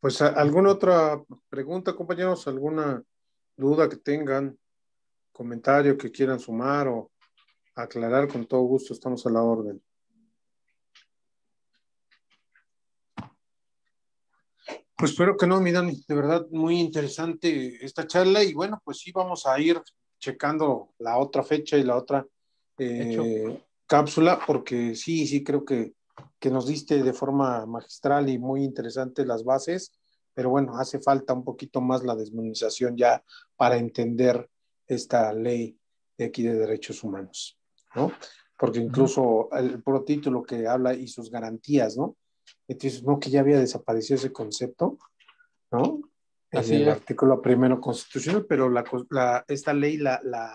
Pues alguna otra pregunta, compañeros, alguna duda que tengan, comentario que quieran sumar o aclarar, con todo gusto, estamos a la orden. Pues espero que no, mi Dani. De verdad, muy interesante esta charla y bueno, pues sí, vamos a ir checando la otra fecha y la otra eh, cápsula, porque sí, sí, creo que, que nos diste de forma magistral y muy interesante las bases, pero bueno, hace falta un poquito más la desmonización ya para entender esta ley de aquí de derechos humanos, ¿no? Porque incluso el puro título que habla y sus garantías, ¿no? Entonces, no, que ya había desaparecido ese concepto, ¿no? Así el artículo primero constitucional, pero la, esta ley la, la,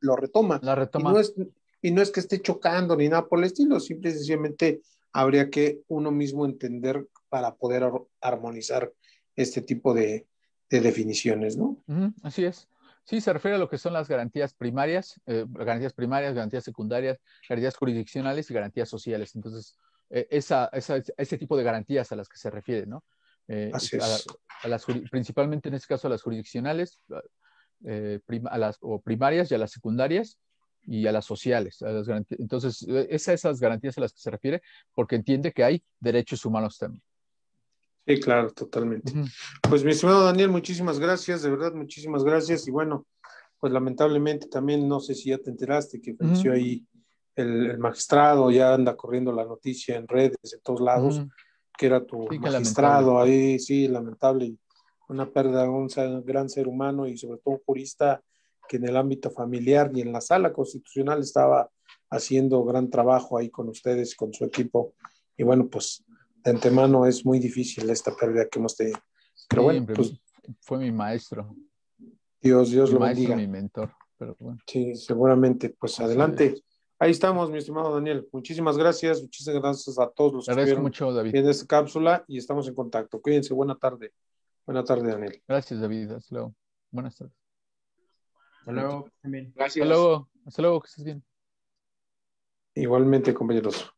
lo retoma. La retoma. no, es, y no es que esté chocando ni nada por el estilo, simplemente habría que uno mismo entender para poder armonizar este tipo de, definiciones, ¿no? así es. Sí, se refiere a lo que son las garantías primarias, eh, garantías primarias, garantías secundarias, garantías jurisdiccionales y garantías sociales. Entonces, e-, esa, ese tipo de garantías a las que se refiere, ¿no? Eh, así es. principalmente en este caso a las jurisdiccionales, eh, las, o primarias y a las secundarias, y a las sociales. A las Entonces, e, es a esas garantías a las que se refiere porque entiende que hay derechos humanos también. Sí, claro, totalmente. Pues mi estimado Daniel, muchísimas gracias, de verdad, muchísimas gracias. Y bueno, pues lamentablemente también no sé si ya te enteraste que falleció ahí el, magistrado, ya anda corriendo la noticia en redes, en todos lados, que era tu magistrado ahí, sí, lamentable. Una pérdida un gran ser humano y sobre todo un jurista que en el ámbito familiar y en la sala constitucional estaba haciendo gran trabajo ahí con ustedes, con su equipo. Y bueno, pues de antemano es muy difícil esta pérdida que hemos tenido. Pero bueno, pues, pues, fue mi maestro. Dios, Dios mi lo maestro, bendiga. Mi mentor, pero bueno. Sí, seguramente. Pues adelante. Ahí estamos, mi estimado Daniel. Muchísimas gracias, muchísimas gracias a todos los que mucho, en esta cápsula y estamos en contacto. Cuídense, buena tarde. Buena tarde, Daniel. Gracias, David. Hasta luego. Buenas tardes. Hasta luego. Gracias. Hasta luego. Hasta luego, que estés bien. Igualmente, compañeros.